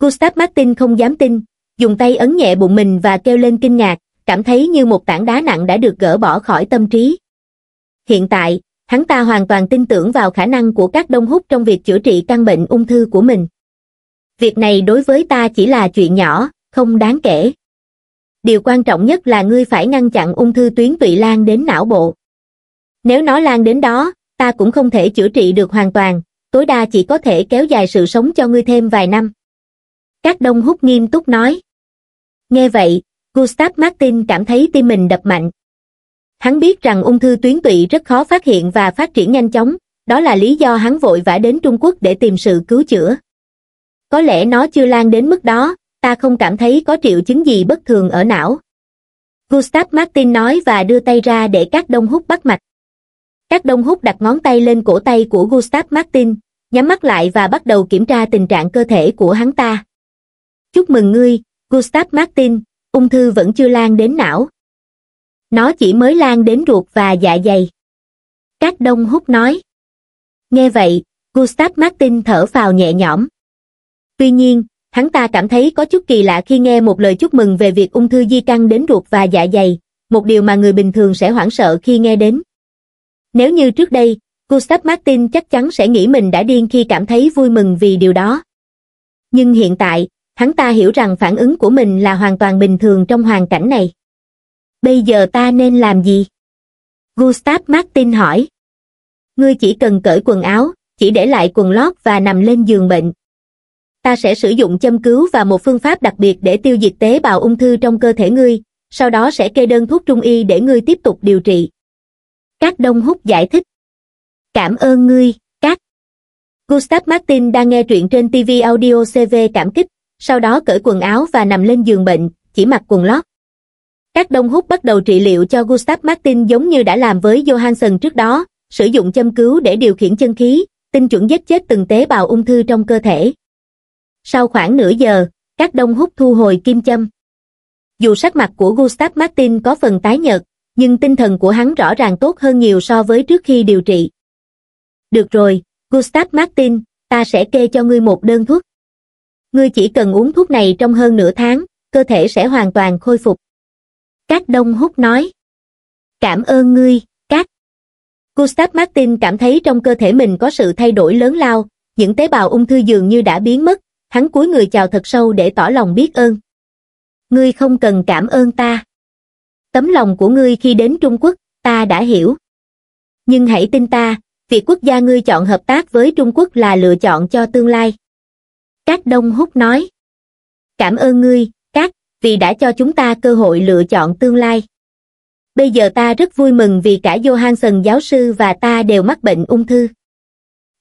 Gustav Martin không dám tin, dùng tay ấn nhẹ bụng mình và kêu lên kinh ngạc, cảm thấy như một tảng đá nặng đã được gỡ bỏ khỏi tâm trí. Hiện tại, hắn ta hoàn toàn tin tưởng vào khả năng của các đông hút trong việc chữa trị căn bệnh ung thư của mình việc này đối với ta chỉ là chuyện nhỏ không đáng kể điều quan trọng nhất là ngươi phải ngăn chặn ung thư tuyến tụy lan đến não bộ nếu nó lan đến đó ta cũng không thể chữa trị được hoàn toàn tối đa chỉ có thể kéo dài sự sống cho ngươi thêm vài năm các đông hút nghiêm túc nói nghe vậy gustav martin cảm thấy tim mình đập mạnh hắn biết rằng ung thư tuyến tụy rất khó phát hiện và phát triển nhanh chóng đó là lý do hắn vội vã đến trung quốc để tìm sự cứu chữa có lẽ nó chưa lan đến mức đó ta không cảm thấy có triệu chứng gì bất thường ở não gustav martin nói và đưa tay ra để các đông hút bắt mạch các đông hút đặt ngón tay lên cổ tay của gustav martin nhắm mắt lại và bắt đầu kiểm tra tình trạng cơ thể của hắn ta chúc mừng ngươi gustav martin ung thư vẫn chưa lan đến não nó chỉ mới lan đến ruột và dạ dày các đông hút nói nghe vậy gustav martin thở vào nhẹ nhõm Tuy nhiên, hắn ta cảm thấy có chút kỳ lạ khi nghe một lời chúc mừng về việc ung thư di căn đến ruột và dạ dày, một điều mà người bình thường sẽ hoảng sợ khi nghe đến. Nếu như trước đây, Gustav Martin chắc chắn sẽ nghĩ mình đã điên khi cảm thấy vui mừng vì điều đó. Nhưng hiện tại, hắn ta hiểu rằng phản ứng của mình là hoàn toàn bình thường trong hoàn cảnh này. Bây giờ ta nên làm gì? Gustav Martin hỏi. Ngươi chỉ cần cởi quần áo, chỉ để lại quần lót và nằm lên giường bệnh ta sẽ sử dụng châm cứu và một phương pháp đặc biệt để tiêu diệt tế bào ung thư trong cơ thể ngươi, sau đó sẽ kê đơn thuốc trung y để ngươi tiếp tục điều trị. Các Đông hút giải thích. Cảm ơn ngươi, các. Gustav Martin đang nghe truyện trên TV audio CV cảm kích, sau đó cởi quần áo và nằm lên giường bệnh, chỉ mặc quần lót. Các Đông hút bắt đầu trị liệu cho Gustav Martin giống như đã làm với Johansson trước đó, sử dụng châm cứu để điều khiển chân khí, tinh chuẩn giết chết từng tế bào ung thư trong cơ thể. Sau khoảng nửa giờ, các đông hút thu hồi kim châm. Dù sắc mặt của Gustav Martin có phần tái nhợt, nhưng tinh thần của hắn rõ ràng tốt hơn nhiều so với trước khi điều trị. Được rồi, Gustav Martin, ta sẽ kê cho ngươi một đơn thuốc. Ngươi chỉ cần uống thuốc này trong hơn nửa tháng, cơ thể sẽ hoàn toàn khôi phục. Các đông hút nói. Cảm ơn ngươi, các. Gustav Martin cảm thấy trong cơ thể mình có sự thay đổi lớn lao, những tế bào ung thư dường như đã biến mất, hắn cúi người chào thật sâu để tỏ lòng biết ơn. Ngươi không cần cảm ơn ta. Tấm lòng của ngươi khi đến Trung Quốc, ta đã hiểu. Nhưng hãy tin ta, việc quốc gia ngươi chọn hợp tác với Trung Quốc là lựa chọn cho tương lai. Các Đông Húc nói. Cảm ơn ngươi, các, vì đã cho chúng ta cơ hội lựa chọn tương lai. Bây giờ ta rất vui mừng vì cả Johansson giáo sư và ta đều mắc bệnh ung thư.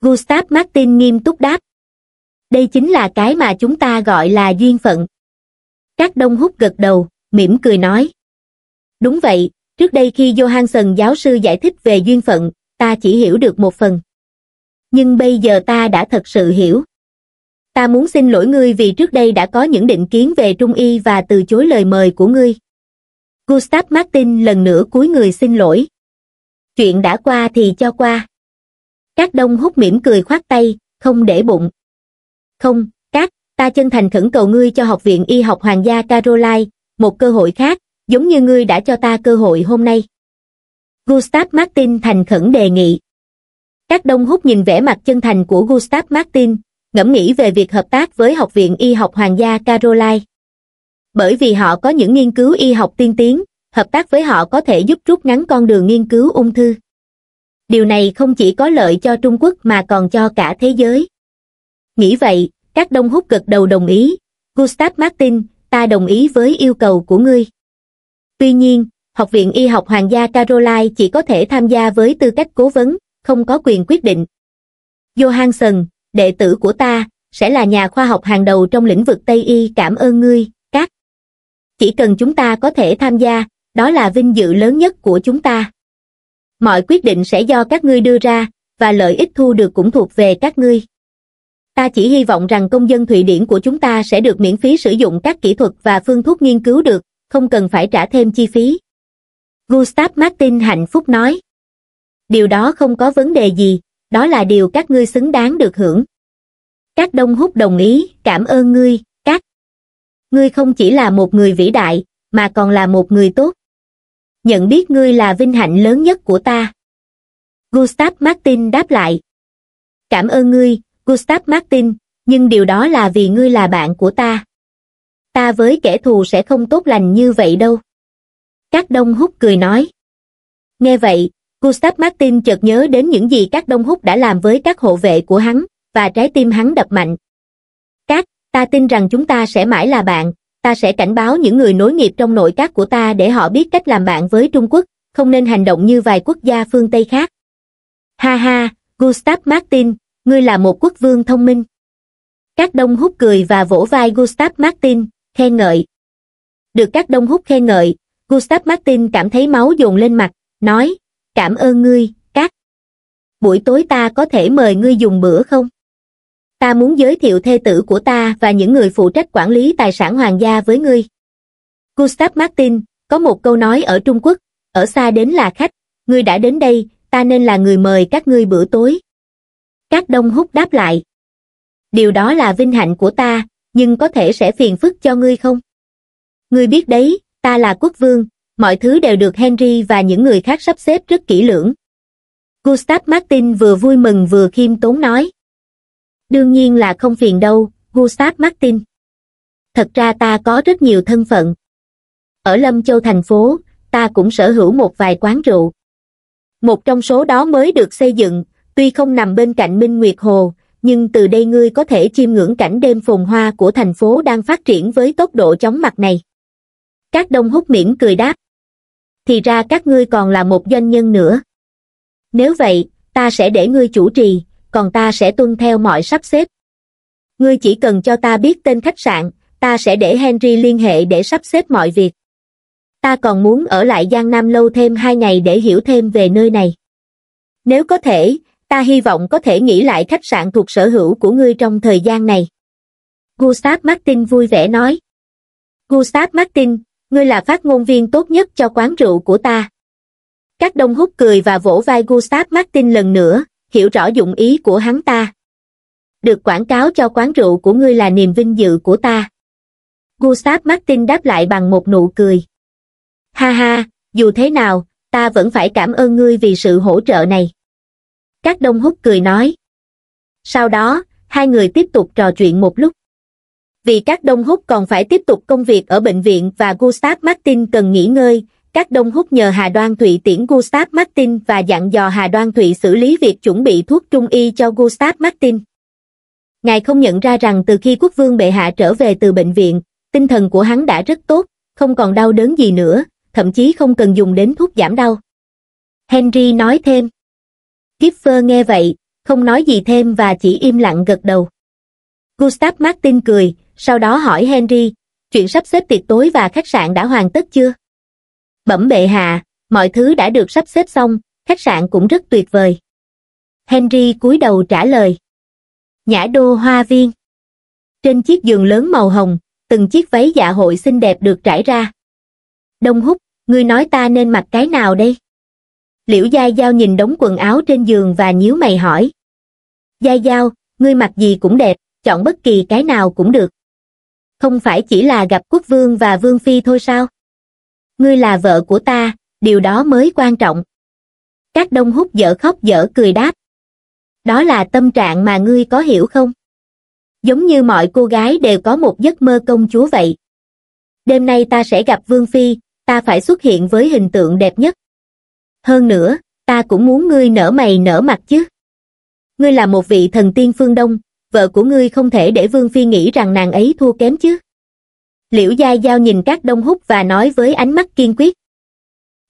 Gustav Martin nghiêm túc đáp đây chính là cái mà chúng ta gọi là duyên phận các đông hút gật đầu mỉm cười nói đúng vậy trước đây khi johansson giáo sư giải thích về duyên phận ta chỉ hiểu được một phần nhưng bây giờ ta đã thật sự hiểu ta muốn xin lỗi ngươi vì trước đây đã có những định kiến về trung y và từ chối lời mời của ngươi gustav martin lần nữa cúi người xin lỗi chuyện đã qua thì cho qua các đông hút mỉm cười khoát tay không để bụng không các ta chân thành khẩn cầu ngươi cho học viện y học hoàng gia caroline một cơ hội khác giống như ngươi đã cho ta cơ hội hôm nay gustav martin thành khẩn đề nghị các đông hút nhìn vẻ mặt chân thành của gustav martin ngẫm nghĩ về việc hợp tác với học viện y học hoàng gia caroline bởi vì họ có những nghiên cứu y học tiên tiến hợp tác với họ có thể giúp rút ngắn con đường nghiên cứu ung thư điều này không chỉ có lợi cho trung quốc mà còn cho cả thế giới Nghĩ vậy, các đông hút gật đầu đồng ý. Gustav Martin, ta đồng ý với yêu cầu của ngươi. Tuy nhiên, Học viện Y học Hoàng gia Caroline chỉ có thể tham gia với tư cách cố vấn, không có quyền quyết định. Johansson, đệ tử của ta, sẽ là nhà khoa học hàng đầu trong lĩnh vực Tây Y cảm ơn ngươi, các. Chỉ cần chúng ta có thể tham gia, đó là vinh dự lớn nhất của chúng ta. Mọi quyết định sẽ do các ngươi đưa ra, và lợi ích thu được cũng thuộc về các ngươi ta chỉ hy vọng rằng công dân Thụy Điển của chúng ta sẽ được miễn phí sử dụng các kỹ thuật và phương thuốc nghiên cứu được, không cần phải trả thêm chi phí. Gustav Martin hạnh phúc nói. Điều đó không có vấn đề gì, đó là điều các ngươi xứng đáng được hưởng. Các Đông hút đồng ý, cảm ơn ngươi, các. Ngươi không chỉ là một người vĩ đại, mà còn là một người tốt. Nhận biết ngươi là vinh hạnh lớn nhất của ta. Gustav Martin đáp lại. Cảm ơn ngươi, Gustav Martin, nhưng điều đó là vì ngươi là bạn của ta. Ta với kẻ thù sẽ không tốt lành như vậy đâu. Các Đông Húc cười nói. Nghe vậy, Gustav Martin chợt nhớ đến những gì các Đông Húc đã làm với các hộ vệ của hắn, và trái tim hắn đập mạnh. Các, ta tin rằng chúng ta sẽ mãi là bạn, ta sẽ cảnh báo những người nối nghiệp trong nội các của ta để họ biết cách làm bạn với Trung Quốc, không nên hành động như vài quốc gia phương Tây khác. Ha ha, Gustav Martin, ngươi là một quốc vương thông minh. Các đông hút cười và vỗ vai Gustav Martin, khen ngợi. Được các đông hút khen ngợi, Gustav Martin cảm thấy máu dồn lên mặt, nói, cảm ơn ngươi, các. Buổi tối ta có thể mời ngươi dùng bữa không? Ta muốn giới thiệu thê tử của ta và những người phụ trách quản lý tài sản hoàng gia với ngươi. Gustav Martin, có một câu nói ở Trung Quốc, ở xa đến là khách, ngươi đã đến đây, ta nên là người mời các ngươi bữa tối các đông hút đáp lại điều đó là vinh hạnh của ta nhưng có thể sẽ phiền phức cho ngươi không ngươi biết đấy ta là quốc vương mọi thứ đều được henry và những người khác sắp xếp rất kỹ lưỡng gustav martin vừa vui mừng vừa khiêm tốn nói đương nhiên là không phiền đâu gustav martin thật ra ta có rất nhiều thân phận ở lâm châu thành phố ta cũng sở hữu một vài quán rượu một trong số đó mới được xây dựng tuy không nằm bên cạnh Minh Nguyệt Hồ, nhưng từ đây ngươi có thể chiêm ngưỡng cảnh đêm phồn hoa của thành phố đang phát triển với tốc độ chóng mặt này. Các đông hút miễn cười đáp. Thì ra các ngươi còn là một doanh nhân nữa. Nếu vậy, ta sẽ để ngươi chủ trì, còn ta sẽ tuân theo mọi sắp xếp. Ngươi chỉ cần cho ta biết tên khách sạn, ta sẽ để Henry liên hệ để sắp xếp mọi việc. Ta còn muốn ở lại Giang Nam lâu thêm hai ngày để hiểu thêm về nơi này. Nếu có thể, ta hy vọng có thể nghỉ lại khách sạn thuộc sở hữu của ngươi trong thời gian này. Gustav Martin vui vẻ nói. Gustav Martin, ngươi là phát ngôn viên tốt nhất cho quán rượu của ta. Các đông hút cười và vỗ vai Gustav Martin lần nữa, hiểu rõ dụng ý của hắn ta. Được quảng cáo cho quán rượu của ngươi là niềm vinh dự của ta. Gustav Martin đáp lại bằng một nụ cười. Ha ha, dù thế nào, ta vẫn phải cảm ơn ngươi vì sự hỗ trợ này. Các đông hút cười nói. Sau đó, hai người tiếp tục trò chuyện một lúc. Vì các đông hút còn phải tiếp tục công việc ở bệnh viện và Gustav Martin cần nghỉ ngơi, các đông hút nhờ Hà Đoan Thụy tiễn Gustav Martin và dặn dò Hà Đoan Thụy xử lý việc chuẩn bị thuốc trung y cho Gustav Martin. Ngài không nhận ra rằng từ khi quốc vương bệ hạ trở về từ bệnh viện, tinh thần của hắn đã rất tốt, không còn đau đớn gì nữa, thậm chí không cần dùng đến thuốc giảm đau. Henry nói thêm, Kiefer nghe vậy, không nói gì thêm và chỉ im lặng gật đầu. Gustav Martin cười, sau đó hỏi Henry, chuyện sắp xếp tiệc tối và khách sạn đã hoàn tất chưa? Bẩm bệ hạ, mọi thứ đã được sắp xếp xong, khách sạn cũng rất tuyệt vời. Henry cúi đầu trả lời. Nhã đô hoa viên. Trên chiếc giường lớn màu hồng, từng chiếc váy dạ hội xinh đẹp được trải ra. Đông hút, ngươi nói ta nên mặc cái nào đây? Liễu giai Giao nhìn đống quần áo trên giường và nhíu mày hỏi. giai Giao, ngươi mặc gì cũng đẹp, chọn bất kỳ cái nào cũng được. Không phải chỉ là gặp quốc vương và vương phi thôi sao? Ngươi là vợ của ta, điều đó mới quan trọng. Các đông hút dở khóc dở cười đáp. Đó là tâm trạng mà ngươi có hiểu không? Giống như mọi cô gái đều có một giấc mơ công chúa vậy. Đêm nay ta sẽ gặp vương phi, ta phải xuất hiện với hình tượng đẹp nhất hơn nữa ta cũng muốn ngươi nở mày nở mặt chứ ngươi là một vị thần tiên phương đông vợ của ngươi không thể để vương phi nghĩ rằng nàng ấy thua kém chứ liễu giai giao nhìn các đông hút và nói với ánh mắt kiên quyết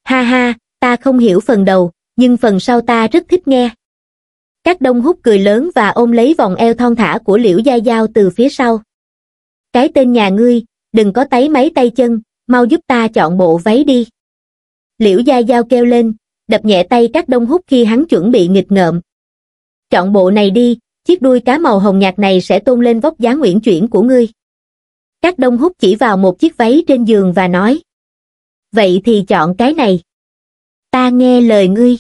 ha ha ta không hiểu phần đầu nhưng phần sau ta rất thích nghe các đông hút cười lớn và ôm lấy vòng eo thon thả của liễu giai giao từ phía sau cái tên nhà ngươi đừng có tấy máy tay chân mau giúp ta chọn bộ váy đi liễu gia giao kêu lên đập nhẹ tay các đông hút khi hắn chuẩn bị nghịch ngợm chọn bộ này đi chiếc đuôi cá màu hồng nhạt này sẽ tôn lên vóc dáng uyển chuyển của ngươi các đông hút chỉ vào một chiếc váy trên giường và nói vậy thì chọn cái này ta nghe lời ngươi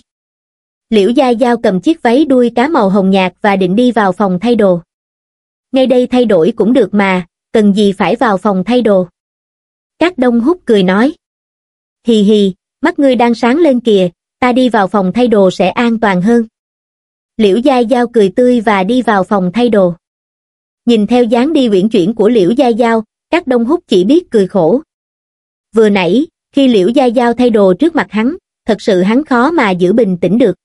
liễu gia giao cầm chiếc váy đuôi cá màu hồng nhạt và định đi vào phòng thay đồ ngay đây thay đổi cũng được mà cần gì phải vào phòng thay đồ các đông hút cười nói hì hì mắt ngươi đang sáng lên kìa, ta đi vào phòng thay đồ sẽ an toàn hơn. Liễu Gia Giao cười tươi và đi vào phòng thay đồ. Nhìn theo dáng đi uyển chuyển của Liễu Gia Giao, các đông húc chỉ biết cười khổ. Vừa nãy, khi Liễu Gia Giao thay đồ trước mặt hắn, thật sự hắn khó mà giữ bình tĩnh được.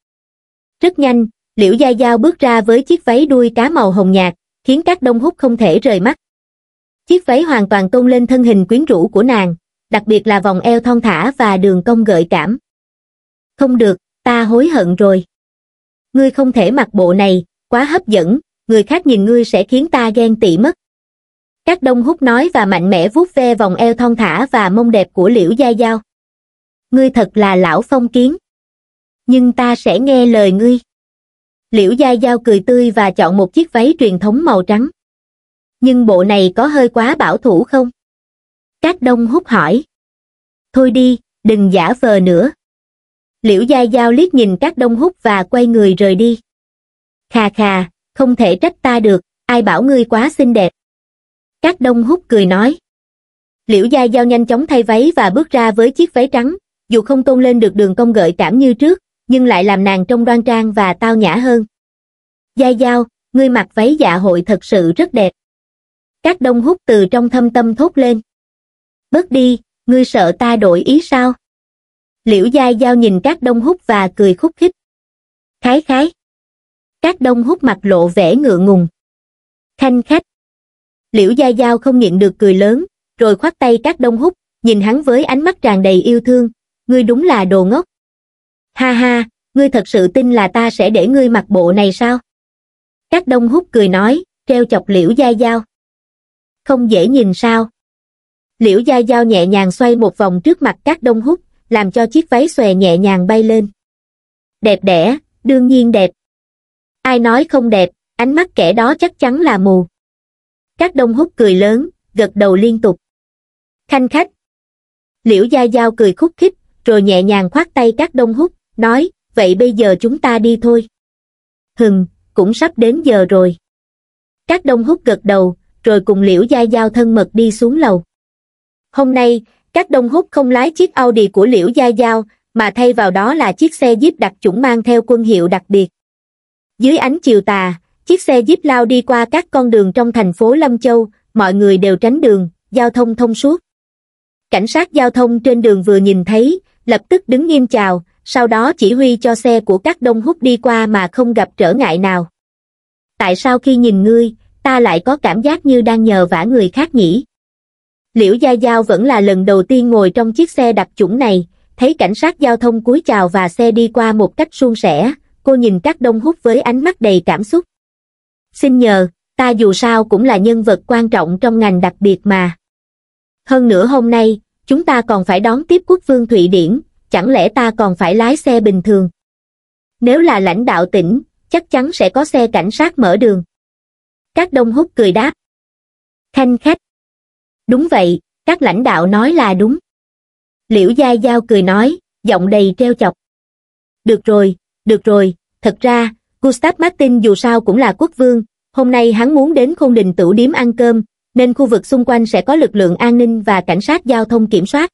Rất nhanh, Liễu Gia Giao bước ra với chiếc váy đuôi cá màu hồng nhạt, khiến các đông hút không thể rời mắt. Chiếc váy hoàn toàn tôn lên thân hình quyến rũ của nàng, đặc biệt là vòng eo thon thả và đường cong gợi cảm. Không được, ta hối hận rồi. Ngươi không thể mặc bộ này, quá hấp dẫn, người khác nhìn ngươi sẽ khiến ta ghen tị mất. Các đông hút nói và mạnh mẽ vuốt ve vòng eo thon thả và mông đẹp của liễu gia giao. Ngươi thật là lão phong kiến. Nhưng ta sẽ nghe lời ngươi. Liễu gia giao cười tươi và chọn một chiếc váy truyền thống màu trắng. Nhưng bộ này có hơi quá bảo thủ không? Các đông hút hỏi. Thôi đi, đừng giả vờ nữa. Liễu Gia Giao liếc nhìn các đông hút và quay người rời đi. Khà khà, không thể trách ta được, ai bảo ngươi quá xinh đẹp. Các đông hút cười nói. Liễu Gia Giao nhanh chóng thay váy và bước ra với chiếc váy trắng, dù không tôn lên được đường cong gợi cảm như trước, nhưng lại làm nàng trông đoan trang và tao nhã hơn. Gia Giao, ngươi mặc váy dạ hội thật sự rất đẹp. Các đông hút từ trong thâm tâm thốt lên bớt đi, ngươi sợ ta đổi ý sao? Liễu Giai Giao nhìn các đông hút và cười khúc khích. Khái khái. Các đông hút mặt lộ vẻ ngựa ngùng. Khanh khách. Liễu Giai Giao không nhịn được cười lớn, rồi khoát tay các đông hút, nhìn hắn với ánh mắt tràn đầy yêu thương. Ngươi đúng là đồ ngốc. Ha ha, ngươi thật sự tin là ta sẽ để ngươi mặc bộ này sao? Các đông hút cười nói, treo chọc Liễu Giai Giao. Không dễ nhìn sao, Liễu Gia Giao nhẹ nhàng xoay một vòng trước mặt các đông hút, làm cho chiếc váy xòe nhẹ nhàng bay lên. Đẹp đẽ, đương nhiên đẹp. Ai nói không đẹp, ánh mắt kẻ đó chắc chắn là mù. Các đông hút cười lớn, gật đầu liên tục. Khanh khách. Liễu Gia Giao cười khúc khích, rồi nhẹ nhàng khoát tay các đông hút, nói, vậy bây giờ chúng ta đi thôi. Hừng, cũng sắp đến giờ rồi. Các đông hút gật đầu, rồi cùng Liễu Gia Giao thân mật đi xuống lầu. Hôm nay, các đông hút không lái chiếc Audi của Liễu Gia Giao, mà thay vào đó là chiếc xe Jeep đặc chủng mang theo quân hiệu đặc biệt. Dưới ánh chiều tà, chiếc xe Jeep lao đi qua các con đường trong thành phố Lâm Châu, mọi người đều tránh đường, giao thông thông suốt. Cảnh sát giao thông trên đường vừa nhìn thấy, lập tức đứng nghiêm chào, sau đó chỉ huy cho xe của các đông hút đi qua mà không gặp trở ngại nào. Tại sao khi nhìn ngươi, ta lại có cảm giác như đang nhờ vả người khác nhỉ? Liễu Gia Giao vẫn là lần đầu tiên ngồi trong chiếc xe đặc chủng này, thấy cảnh sát giao thông cúi chào và xe đi qua một cách suôn sẻ, cô nhìn các đông hút với ánh mắt đầy cảm xúc. Xin nhờ, ta dù sao cũng là nhân vật quan trọng trong ngành đặc biệt mà. Hơn nữa hôm nay, chúng ta còn phải đón tiếp quốc vương Thụy Điển, chẳng lẽ ta còn phải lái xe bình thường? Nếu là lãnh đạo tỉnh, chắc chắn sẽ có xe cảnh sát mở đường. Các đông hút cười đáp. Khanh khách, đúng vậy các lãnh đạo nói là đúng liễu giai giao cười nói giọng đầy treo chọc được rồi được rồi thật ra gustav martin dù sao cũng là quốc vương hôm nay hắn muốn đến khôn đình tử điếm ăn cơm nên khu vực xung quanh sẽ có lực lượng an ninh và cảnh sát giao thông kiểm soát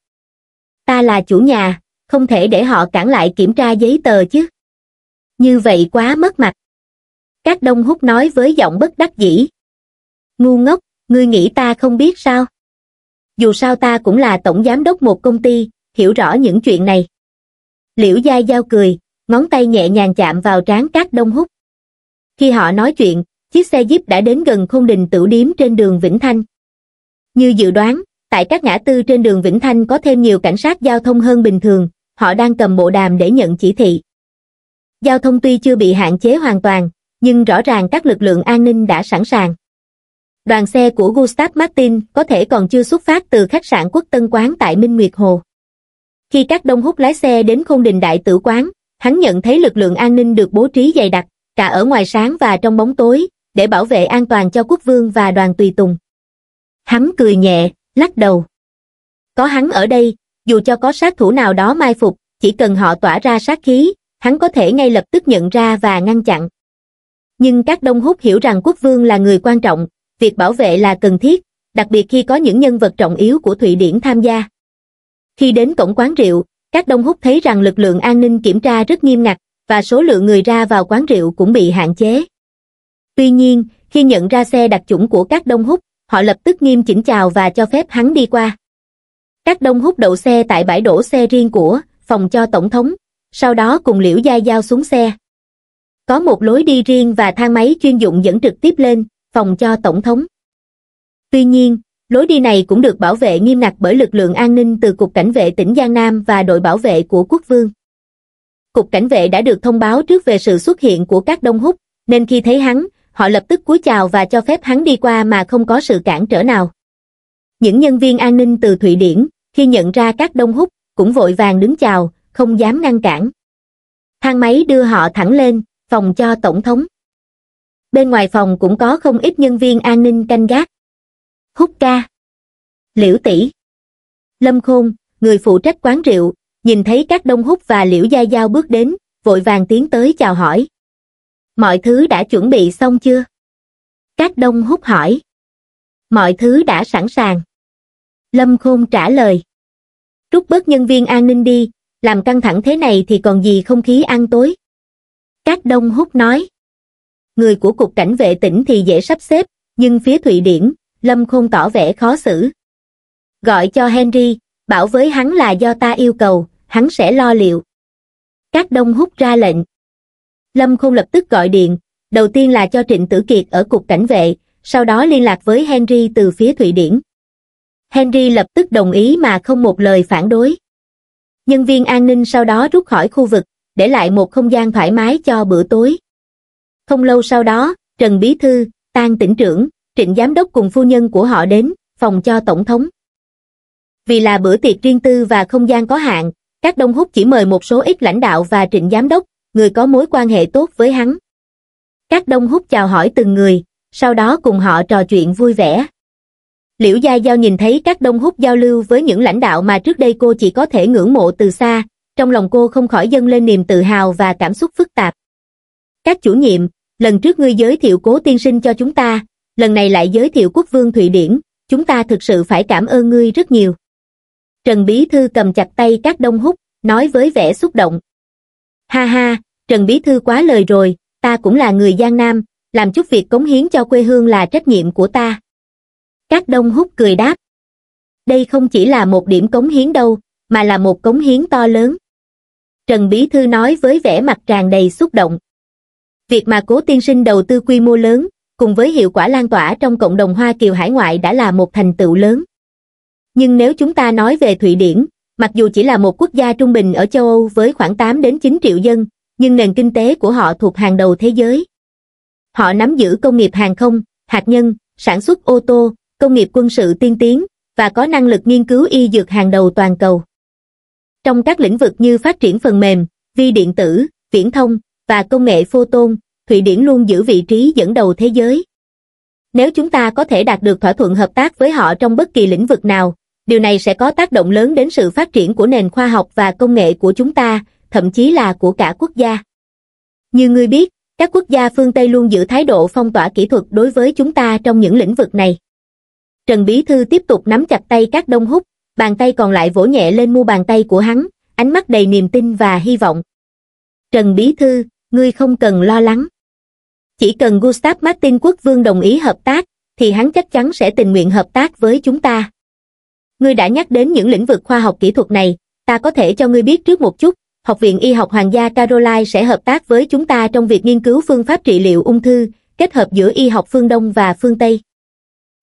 ta là chủ nhà không thể để họ cản lại kiểm tra giấy tờ chứ như vậy quá mất mặt các đông hút nói với giọng bất đắc dĩ ngu ngốc ngươi nghĩ ta không biết sao dù sao ta cũng là tổng giám đốc một công ty, hiểu rõ những chuyện này. Liễu giai Giao cười, ngón tay nhẹ nhàng chạm vào trán Cát Đông Húc. Khi họ nói chuyện, chiếc xe Jeep đã đến gần khung đình tử điếm trên đường Vĩnh Thanh. Như dự đoán, tại các ngã tư trên đường Vĩnh Thanh có thêm nhiều cảnh sát giao thông hơn bình thường, họ đang cầm bộ đàm để nhận chỉ thị. Giao thông tuy chưa bị hạn chế hoàn toàn, nhưng rõ ràng các lực lượng an ninh đã sẵn sàng đoàn xe của Gustav Martin có thể còn chưa xuất phát từ khách sạn quốc tân quán tại Minh Nguyệt Hồ. Khi các đông hút lái xe đến khôn đình đại tử quán, hắn nhận thấy lực lượng an ninh được bố trí dày đặc, cả ở ngoài sáng và trong bóng tối, để bảo vệ an toàn cho quốc vương và đoàn tùy tùng. Hắn cười nhẹ, lắc đầu. Có hắn ở đây, dù cho có sát thủ nào đó mai phục, chỉ cần họ tỏa ra sát khí, hắn có thể ngay lập tức nhận ra và ngăn chặn. Nhưng các đông hút hiểu rằng quốc vương là người quan trọng, việc bảo vệ là cần thiết, đặc biệt khi có những nhân vật trọng yếu của Thụy Điển tham gia. Khi đến cổng quán rượu, các đông húc thấy rằng lực lượng an ninh kiểm tra rất nghiêm ngặt, và số lượng người ra vào quán rượu cũng bị hạn chế. Tuy nhiên, khi nhận ra xe đặc chủng của các đông húc, họ lập tức nghiêm chỉnh chào và cho phép hắn đi qua. Các đông húc đậu xe tại bãi đổ xe riêng của, phòng cho tổng thống, sau đó cùng liễu gia giao xuống xe. Có một lối đi riêng và thang máy chuyên dụng dẫn trực tiếp lên, phòng cho tổng thống. Tuy nhiên, lối đi này cũng được bảo vệ nghiêm ngặt bởi lực lượng an ninh từ Cục Cảnh vệ tỉnh Giang Nam và đội bảo vệ của quốc vương. Cục Cảnh vệ đã được thông báo trước về sự xuất hiện của các đông húc, nên khi thấy hắn, họ lập tức cúi chào và cho phép hắn đi qua mà không có sự cản trở nào. Những nhân viên an ninh từ Thụy Điển, khi nhận ra các đông húc, cũng vội vàng đứng chào, không dám ngăn cản. Thang máy đưa họ thẳng lên, phòng cho tổng thống bên ngoài phòng cũng có không ít nhân viên an ninh canh gác hút ca liễu tỷ lâm khôn người phụ trách quán rượu nhìn thấy các đông hút và liễu gia giao bước đến vội vàng tiến tới chào hỏi mọi thứ đã chuẩn bị xong chưa các đông hút hỏi mọi thứ đã sẵn sàng lâm khôn trả lời rút bớt nhân viên an ninh đi làm căng thẳng thế này thì còn gì không khí ăn tối các đông hút nói người của Cục Cảnh vệ tỉnh thì dễ sắp xếp, nhưng phía Thụy Điển, Lâm Khôn tỏ vẻ khó xử. Gọi cho Henry, bảo với hắn là do ta yêu cầu, hắn sẽ lo liệu. Các đông hút ra lệnh. Lâm Khôn lập tức gọi điện, đầu tiên là cho Trịnh Tử Kiệt ở Cục Cảnh vệ, sau đó liên lạc với Henry từ phía Thụy Điển. Henry lập tức đồng ý mà không một lời phản đối. Nhân viên an ninh sau đó rút khỏi khu vực, để lại một không gian thoải mái cho bữa tối. Không lâu sau đó, Trần Bí Thư, tang tỉnh trưởng, Trịnh Giám đốc cùng phu nhân của họ đến, phòng cho Tổng thống. Vì là bữa tiệc riêng tư và không gian có hạn, các Đông Húc chỉ mời một số ít lãnh đạo và Trịnh Giám đốc, người có mối quan hệ tốt với hắn. Các Đông Húc chào hỏi từng người, sau đó cùng họ trò chuyện vui vẻ. Liễu Gia Giao nhìn thấy các Đông Húc giao lưu với những lãnh đạo mà trước đây cô chỉ có thể ngưỡng mộ từ xa, trong lòng cô không khỏi dâng lên niềm tự hào và cảm xúc phức tạp. Các chủ nhiệm, lần trước ngươi giới thiệu cố tiên sinh cho chúng ta, lần này lại giới thiệu quốc vương Thụy Điển, chúng ta thực sự phải cảm ơn ngươi rất nhiều. Trần Bí Thư cầm chặt tay các đông húc, nói với vẻ xúc động. Ha ha, Trần Bí Thư quá lời rồi, ta cũng là người Giang Nam, làm chút việc cống hiến cho quê hương là trách nhiệm của ta. Các đông húc cười đáp. Đây không chỉ là một điểm cống hiến đâu, mà là một cống hiến to lớn. Trần Bí Thư nói với vẻ mặt tràn đầy xúc động. Việc mà cố tiên sinh đầu tư quy mô lớn, cùng với hiệu quả lan tỏa trong cộng đồng Hoa Kiều hải ngoại đã là một thành tựu lớn. Nhưng nếu chúng ta nói về Thụy Điển, mặc dù chỉ là một quốc gia trung bình ở châu Âu với khoảng 8 đến 9 triệu dân, nhưng nền kinh tế của họ thuộc hàng đầu thế giới. Họ nắm giữ công nghiệp hàng không, hạt nhân, sản xuất ô tô, công nghiệp quân sự tiên tiến và có năng lực nghiên cứu y dược hàng đầu toàn cầu. Trong các lĩnh vực như phát triển phần mềm, vi điện tử, viễn thông, và công nghệ photon, Thụy Điển luôn giữ vị trí dẫn đầu thế giới. Nếu chúng ta có thể đạt được thỏa thuận hợp tác với họ trong bất kỳ lĩnh vực nào, điều này sẽ có tác động lớn đến sự phát triển của nền khoa học và công nghệ của chúng ta, thậm chí là của cả quốc gia. Như ngươi biết, các quốc gia phương Tây luôn giữ thái độ phong tỏa kỹ thuật đối với chúng ta trong những lĩnh vực này. Trần Bí Thư tiếp tục nắm chặt tay các đông húc, bàn tay còn lại vỗ nhẹ lên mu bàn tay của hắn, ánh mắt đầy niềm tin và hy vọng. Trần Bí Thư, ngươi không cần lo lắng. Chỉ cần Gustav Martin quốc vương đồng ý hợp tác, thì hắn chắc chắn sẽ tình nguyện hợp tác với chúng ta. Ngươi đã nhắc đến những lĩnh vực khoa học kỹ thuật này, ta có thể cho ngươi biết trước một chút, Học viện Y học Hoàng gia Caroline sẽ hợp tác với chúng ta trong việc nghiên cứu phương pháp trị liệu ung thư, kết hợp giữa y học phương Đông và phương Tây.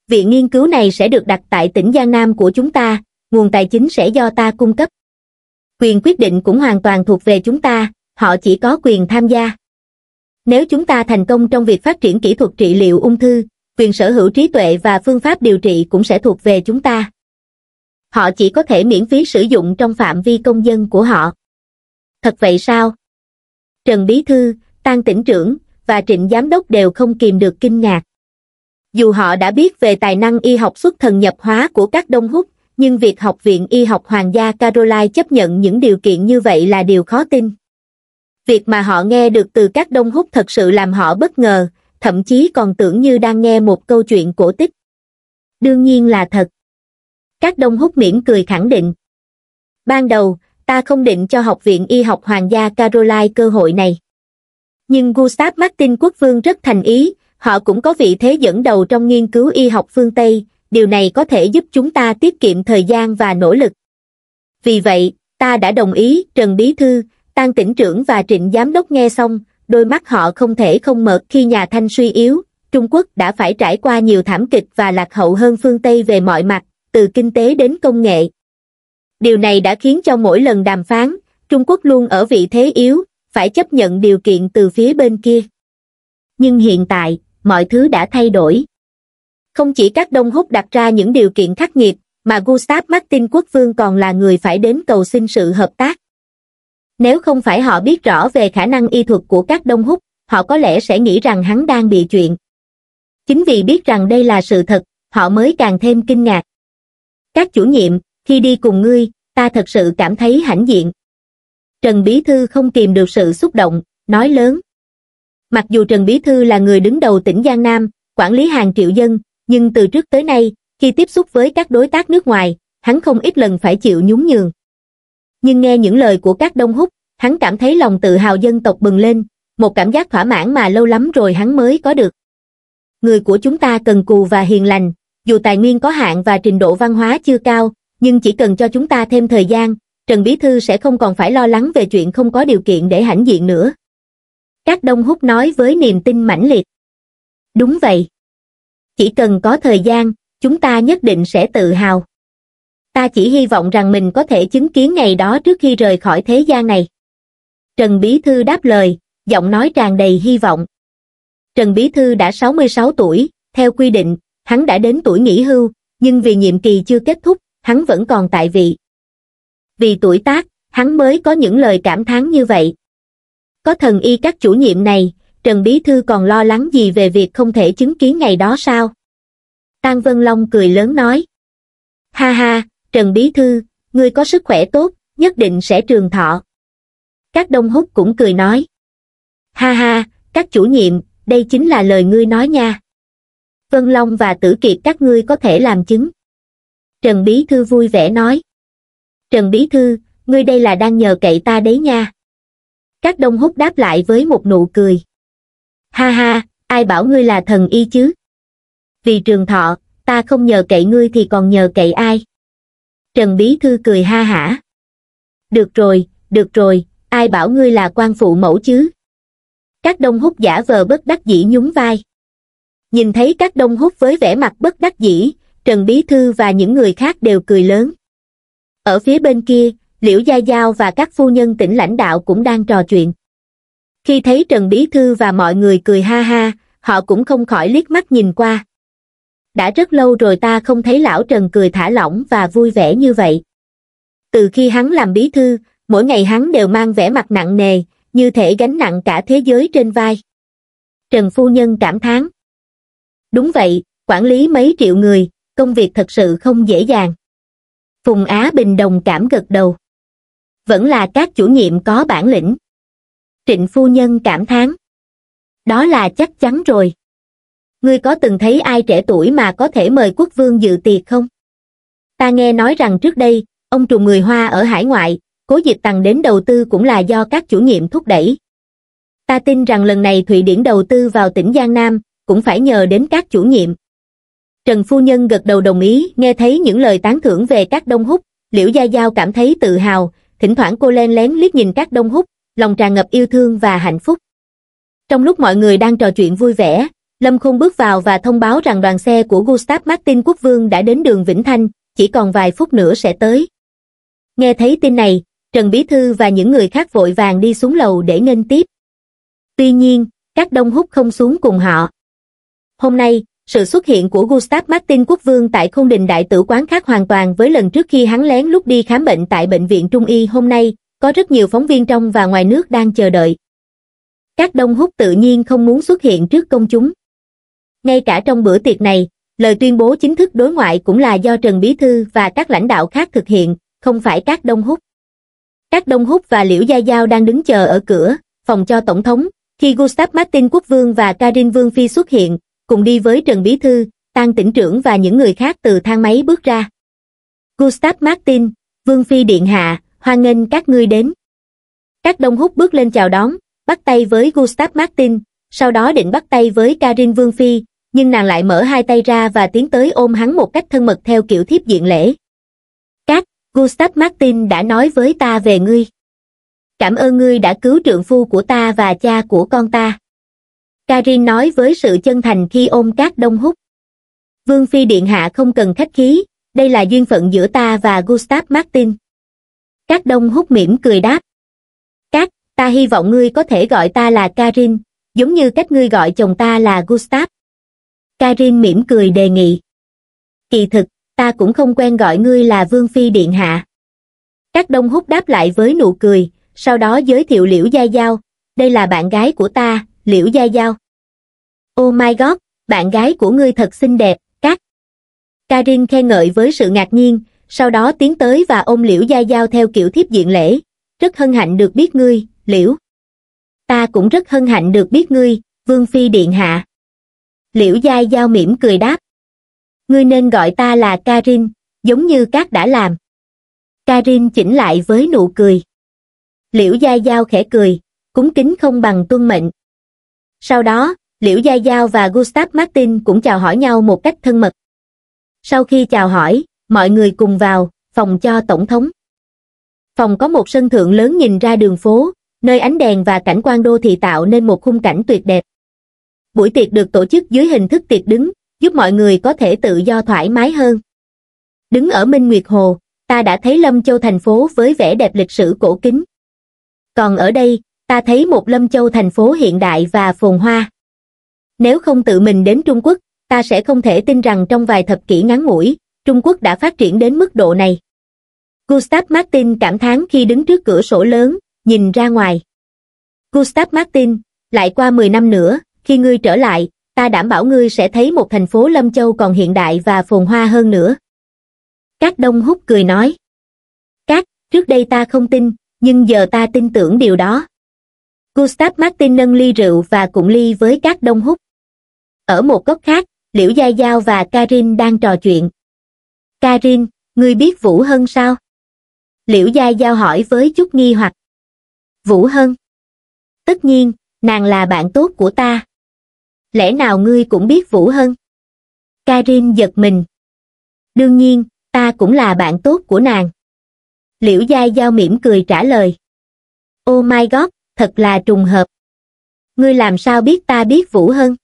Viện nghiên cứu này sẽ được đặt tại tỉnh Giang Nam của chúng ta, nguồn tài chính sẽ do ta cung cấp. Quyền quyết định cũng hoàn toàn thuộc về chúng ta, họ chỉ có quyền tham gia. Nếu chúng ta thành công trong việc phát triển kỹ thuật trị liệu ung thư, quyền sở hữu trí tuệ và phương pháp điều trị cũng sẽ thuộc về chúng ta. Họ chỉ có thể miễn phí sử dụng trong phạm vi công dân của họ. Thật vậy sao? Trần Bí Thư, Tăng Tỉnh Trưởng và Trịnh Giám Đốc đều không kìm được kinh ngạc. Dù họ đã biết về tài năng y học xuất thần nhập hóa của các đông hút, nhưng việc Học viện Y học Hoàng gia Caroline chấp nhận những điều kiện như vậy là điều khó tin. Việc mà họ nghe được từ các đông hút thật sự làm họ bất ngờ, thậm chí còn tưởng như đang nghe một câu chuyện cổ tích. Đương nhiên là thật. Các đông hút miễn cười khẳng định. Ban đầu, ta không định cho Học viện Y học Hoàng gia Caroline cơ hội này. Nhưng Gustav Martin quốc vương rất thành ý, họ cũng có vị thế dẫn đầu trong nghiên cứu y học phương Tây, điều này có thể giúp chúng ta tiết kiệm thời gian và nỗ lực. Vì vậy, ta đã đồng ý, Trần Bí Thư, Tăng tỉnh trưởng và trịnh giám đốc nghe xong, đôi mắt họ không thể không mở khi nhà Thanh suy yếu, Trung Quốc đã phải trải qua nhiều thảm kịch và lạc hậu hơn phương Tây về mọi mặt, từ kinh tế đến công nghệ. Điều này đã khiến cho mỗi lần đàm phán, Trung Quốc luôn ở vị thế yếu, phải chấp nhận điều kiện từ phía bên kia. Nhưng hiện tại, mọi thứ đã thay đổi. Không chỉ các Đông Húc đặt ra những điều kiện khắc nghiệt, mà Gustav Martin quốc vương còn là người phải đến cầu xin sự hợp tác. Nếu không phải họ biết rõ về khả năng y thuật của các đông húc, họ có lẽ sẽ nghĩ rằng hắn đang bị chuyện. Chính vì biết rằng đây là sự thật, họ mới càng thêm kinh ngạc. Các chủ nhiệm, khi đi cùng ngươi, ta thật sự cảm thấy hãnh diện. Trần Bí Thư không kìm được sự xúc động, nói lớn. Mặc dù Trần Bí Thư là người đứng đầu tỉnh Giang Nam, quản lý hàng triệu dân, nhưng từ trước tới nay, khi tiếp xúc với các đối tác nước ngoài, hắn không ít lần phải chịu nhún nhường nhưng nghe những lời của các đông húc, hắn cảm thấy lòng tự hào dân tộc bừng lên, một cảm giác thỏa mãn mà lâu lắm rồi hắn mới có được. Người của chúng ta cần cù và hiền lành, dù tài nguyên có hạn và trình độ văn hóa chưa cao, nhưng chỉ cần cho chúng ta thêm thời gian, Trần Bí Thư sẽ không còn phải lo lắng về chuyện không có điều kiện để hãnh diện nữa. Các đông húc nói với niềm tin mãnh liệt. Đúng vậy. Chỉ cần có thời gian, chúng ta nhất định sẽ tự hào ta chỉ hy vọng rằng mình có thể chứng kiến ngày đó trước khi rời khỏi thế gian này. Trần Bí Thư đáp lời, giọng nói tràn đầy hy vọng. Trần Bí Thư đã 66 tuổi, theo quy định, hắn đã đến tuổi nghỉ hưu, nhưng vì nhiệm kỳ chưa kết thúc, hắn vẫn còn tại vị. Vì tuổi tác, hắn mới có những lời cảm thán như vậy. Có thần y các chủ nhiệm này, Trần Bí Thư còn lo lắng gì về việc không thể chứng kiến ngày đó sao? Tăng Vân Long cười lớn nói. Ha ha, Trần Bí Thư, ngươi có sức khỏe tốt, nhất định sẽ trường thọ. Các đông húc cũng cười nói. Ha ha, các chủ nhiệm, đây chính là lời ngươi nói nha. Vân Long và Tử Kiệt các ngươi có thể làm chứng. Trần Bí Thư vui vẻ nói. Trần Bí Thư, ngươi đây là đang nhờ cậy ta đấy nha. Các đông húc đáp lại với một nụ cười. Ha ha, ai bảo ngươi là thần y chứ? Vì trường thọ, ta không nhờ cậy ngươi thì còn nhờ cậy ai? Trần Bí Thư cười ha hả. Được rồi, được rồi, ai bảo ngươi là quan phụ mẫu chứ? Các đông hút giả vờ bất đắc dĩ nhún vai. Nhìn thấy các đông hút với vẻ mặt bất đắc dĩ, Trần Bí Thư và những người khác đều cười lớn. Ở phía bên kia, Liễu Gia Giao và các phu nhân tỉnh lãnh đạo cũng đang trò chuyện. Khi thấy Trần Bí Thư và mọi người cười ha ha, họ cũng không khỏi liếc mắt nhìn qua đã rất lâu rồi ta không thấy lão Trần cười thả lỏng và vui vẻ như vậy. Từ khi hắn làm bí thư, mỗi ngày hắn đều mang vẻ mặt nặng nề, như thể gánh nặng cả thế giới trên vai. Trần Phu Nhân cảm thán. Đúng vậy, quản lý mấy triệu người, công việc thật sự không dễ dàng. Phùng Á Bình đồng cảm gật đầu. Vẫn là các chủ nhiệm có bản lĩnh. Trịnh Phu Nhân cảm thán. Đó là chắc chắn rồi ngươi có từng thấy ai trẻ tuổi mà có thể mời quốc vương dự tiệc không ta nghe nói rằng trước đây ông trùng người hoa ở hải ngoại cố dịch tằng đến đầu tư cũng là do các chủ nhiệm thúc đẩy ta tin rằng lần này thụy điển đầu tư vào tỉnh giang nam cũng phải nhờ đến các chủ nhiệm trần phu nhân gật đầu đồng ý nghe thấy những lời tán thưởng về các đông húc liễu gia giao cảm thấy tự hào thỉnh thoảng cô len lén liếc nhìn các đông húc lòng tràn ngập yêu thương và hạnh phúc trong lúc mọi người đang trò chuyện vui vẻ Lâm Khôn bước vào và thông báo rằng đoàn xe của Gustav Martin Quốc Vương đã đến đường Vĩnh Thanh, chỉ còn vài phút nữa sẽ tới. Nghe thấy tin này, Trần Bí Thư và những người khác vội vàng đi xuống lầu để nghênh tiếp. Tuy nhiên, các đông hút không xuống cùng họ. Hôm nay, sự xuất hiện của Gustav Martin Quốc Vương tại Khôn Đình Đại Tử Quán khác hoàn toàn với lần trước khi hắn lén lúc đi khám bệnh tại Bệnh viện Trung Y hôm nay, có rất nhiều phóng viên trong và ngoài nước đang chờ đợi. Các đông hút tự nhiên không muốn xuất hiện trước công chúng. Ngay cả trong bữa tiệc này, lời tuyên bố chính thức đối ngoại cũng là do Trần Bí Thư và các lãnh đạo khác thực hiện, không phải các Đông Húc. Các Đông Húc và Liễu Gia Giao đang đứng chờ ở cửa, phòng cho Tổng thống, khi Gustav Martin Quốc Vương và Karin Vương Phi xuất hiện, cùng đi với Trần Bí Thư, Tăng Tỉnh Trưởng và những người khác từ thang máy bước ra. Gustav Martin, Vương Phi Điện Hạ, hoan nghênh các ngươi đến. Các Đông Húc bước lên chào đón, bắt tay với Gustav Martin, sau đó định bắt tay với Karin Vương Phi, nhưng nàng lại mở hai tay ra và tiến tới ôm hắn một cách thân mật theo kiểu thiếp diện lễ. Các, Gustav Martin đã nói với ta về ngươi. Cảm ơn ngươi đã cứu trượng phu của ta và cha của con ta. Karin nói với sự chân thành khi ôm các đông hút. Vương Phi Điện Hạ không cần khách khí, đây là duyên phận giữa ta và Gustav Martin. Các đông hút mỉm cười đáp. Các, ta hy vọng ngươi có thể gọi ta là Karin, giống như cách ngươi gọi chồng ta là Gustav. Karin mỉm cười đề nghị. Kỳ thực, ta cũng không quen gọi ngươi là Vương Phi Điện Hạ. Các đông hút đáp lại với nụ cười, sau đó giới thiệu Liễu Gia Giao, đây là bạn gái của ta, Liễu Gia Giao. Oh my god, bạn gái của ngươi thật xinh đẹp, các. Karin khen ngợi với sự ngạc nhiên, sau đó tiến tới và ôm Liễu Gia Giao theo kiểu thiếp diện lễ. Rất hân hạnh được biết ngươi, Liễu. Ta cũng rất hân hạnh được biết ngươi, Vương Phi Điện Hạ liễu giai giao mỉm cười đáp ngươi nên gọi ta là karin giống như các đã làm karin chỉnh lại với nụ cười liễu giai giao khẽ cười cúng kính không bằng tuân mệnh sau đó liễu giai giao và gustav martin cũng chào hỏi nhau một cách thân mật sau khi chào hỏi mọi người cùng vào phòng cho tổng thống phòng có một sân thượng lớn nhìn ra đường phố nơi ánh đèn và cảnh quan đô thị tạo nên một khung cảnh tuyệt đẹp buổi tiệc được tổ chức dưới hình thức tiệc đứng, giúp mọi người có thể tự do thoải mái hơn. Đứng ở Minh Nguyệt Hồ, ta đã thấy Lâm Châu thành phố với vẻ đẹp lịch sử cổ kính. Còn ở đây, ta thấy một Lâm Châu thành phố hiện đại và phồn hoa. Nếu không tự mình đến Trung Quốc, ta sẽ không thể tin rằng trong vài thập kỷ ngắn ngủi, Trung Quốc đã phát triển đến mức độ này. Gustav Martin cảm thán khi đứng trước cửa sổ lớn, nhìn ra ngoài. Gustav Martin, lại qua 10 năm nữa, khi ngươi trở lại, ta đảm bảo ngươi sẽ thấy một thành phố Lâm Châu còn hiện đại và phồn hoa hơn nữa. Các Đông Húc cười nói. Các, trước đây ta không tin, nhưng giờ ta tin tưởng điều đó. Gustav Martin nâng ly rượu và cụng ly với các Đông Húc. Ở một góc khác, Liễu Gia Giao và Karin đang trò chuyện. Karin, ngươi biết Vũ Hân sao? Liễu Gia Giao hỏi với chút nghi hoặc. Vũ Hân. Tất nhiên, nàng là bạn tốt của ta lẽ nào ngươi cũng biết Vũ Hân? Karin giật mình. Đương nhiên, ta cũng là bạn tốt của nàng. Liễu Giai Giao mỉm cười trả lời. Oh my god, thật là trùng hợp. Ngươi làm sao biết ta biết Vũ Hân?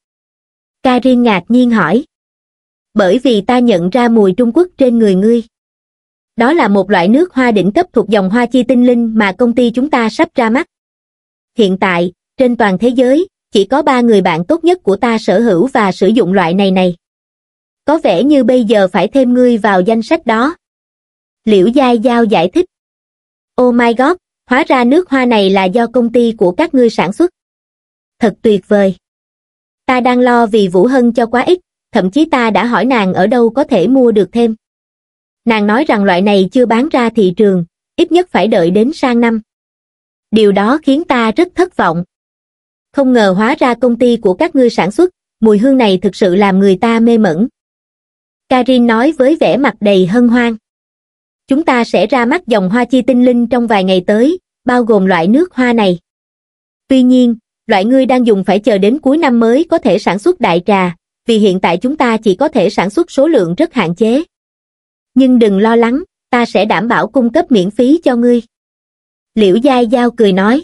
Karin ngạc nhiên hỏi. Bởi vì ta nhận ra mùi Trung Quốc trên người ngươi. Đó là một loại nước hoa đỉnh cấp thuộc dòng hoa chi tinh linh mà công ty chúng ta sắp ra mắt. Hiện tại, trên toàn thế giới, chỉ có ba người bạn tốt nhất của ta sở hữu và sử dụng loại này này. Có vẻ như bây giờ phải thêm ngươi vào danh sách đó. Liễu Giai Giao giải thích. Oh my god, hóa ra nước hoa này là do công ty của các ngươi sản xuất. Thật tuyệt vời. Ta đang lo vì Vũ Hân cho quá ít, thậm chí ta đã hỏi nàng ở đâu có thể mua được thêm. Nàng nói rằng loại này chưa bán ra thị trường, ít nhất phải đợi đến sang năm. Điều đó khiến ta rất thất vọng không ngờ hóa ra công ty của các ngươi sản xuất, mùi hương này thực sự làm người ta mê mẩn. Karin nói với vẻ mặt đầy hân hoan. Chúng ta sẽ ra mắt dòng hoa chi tinh linh trong vài ngày tới, bao gồm loại nước hoa này. Tuy nhiên, loại ngươi đang dùng phải chờ đến cuối năm mới có thể sản xuất đại trà, vì hiện tại chúng ta chỉ có thể sản xuất số lượng rất hạn chế. Nhưng đừng lo lắng, ta sẽ đảm bảo cung cấp miễn phí cho ngươi. Liễu Giai Giao cười nói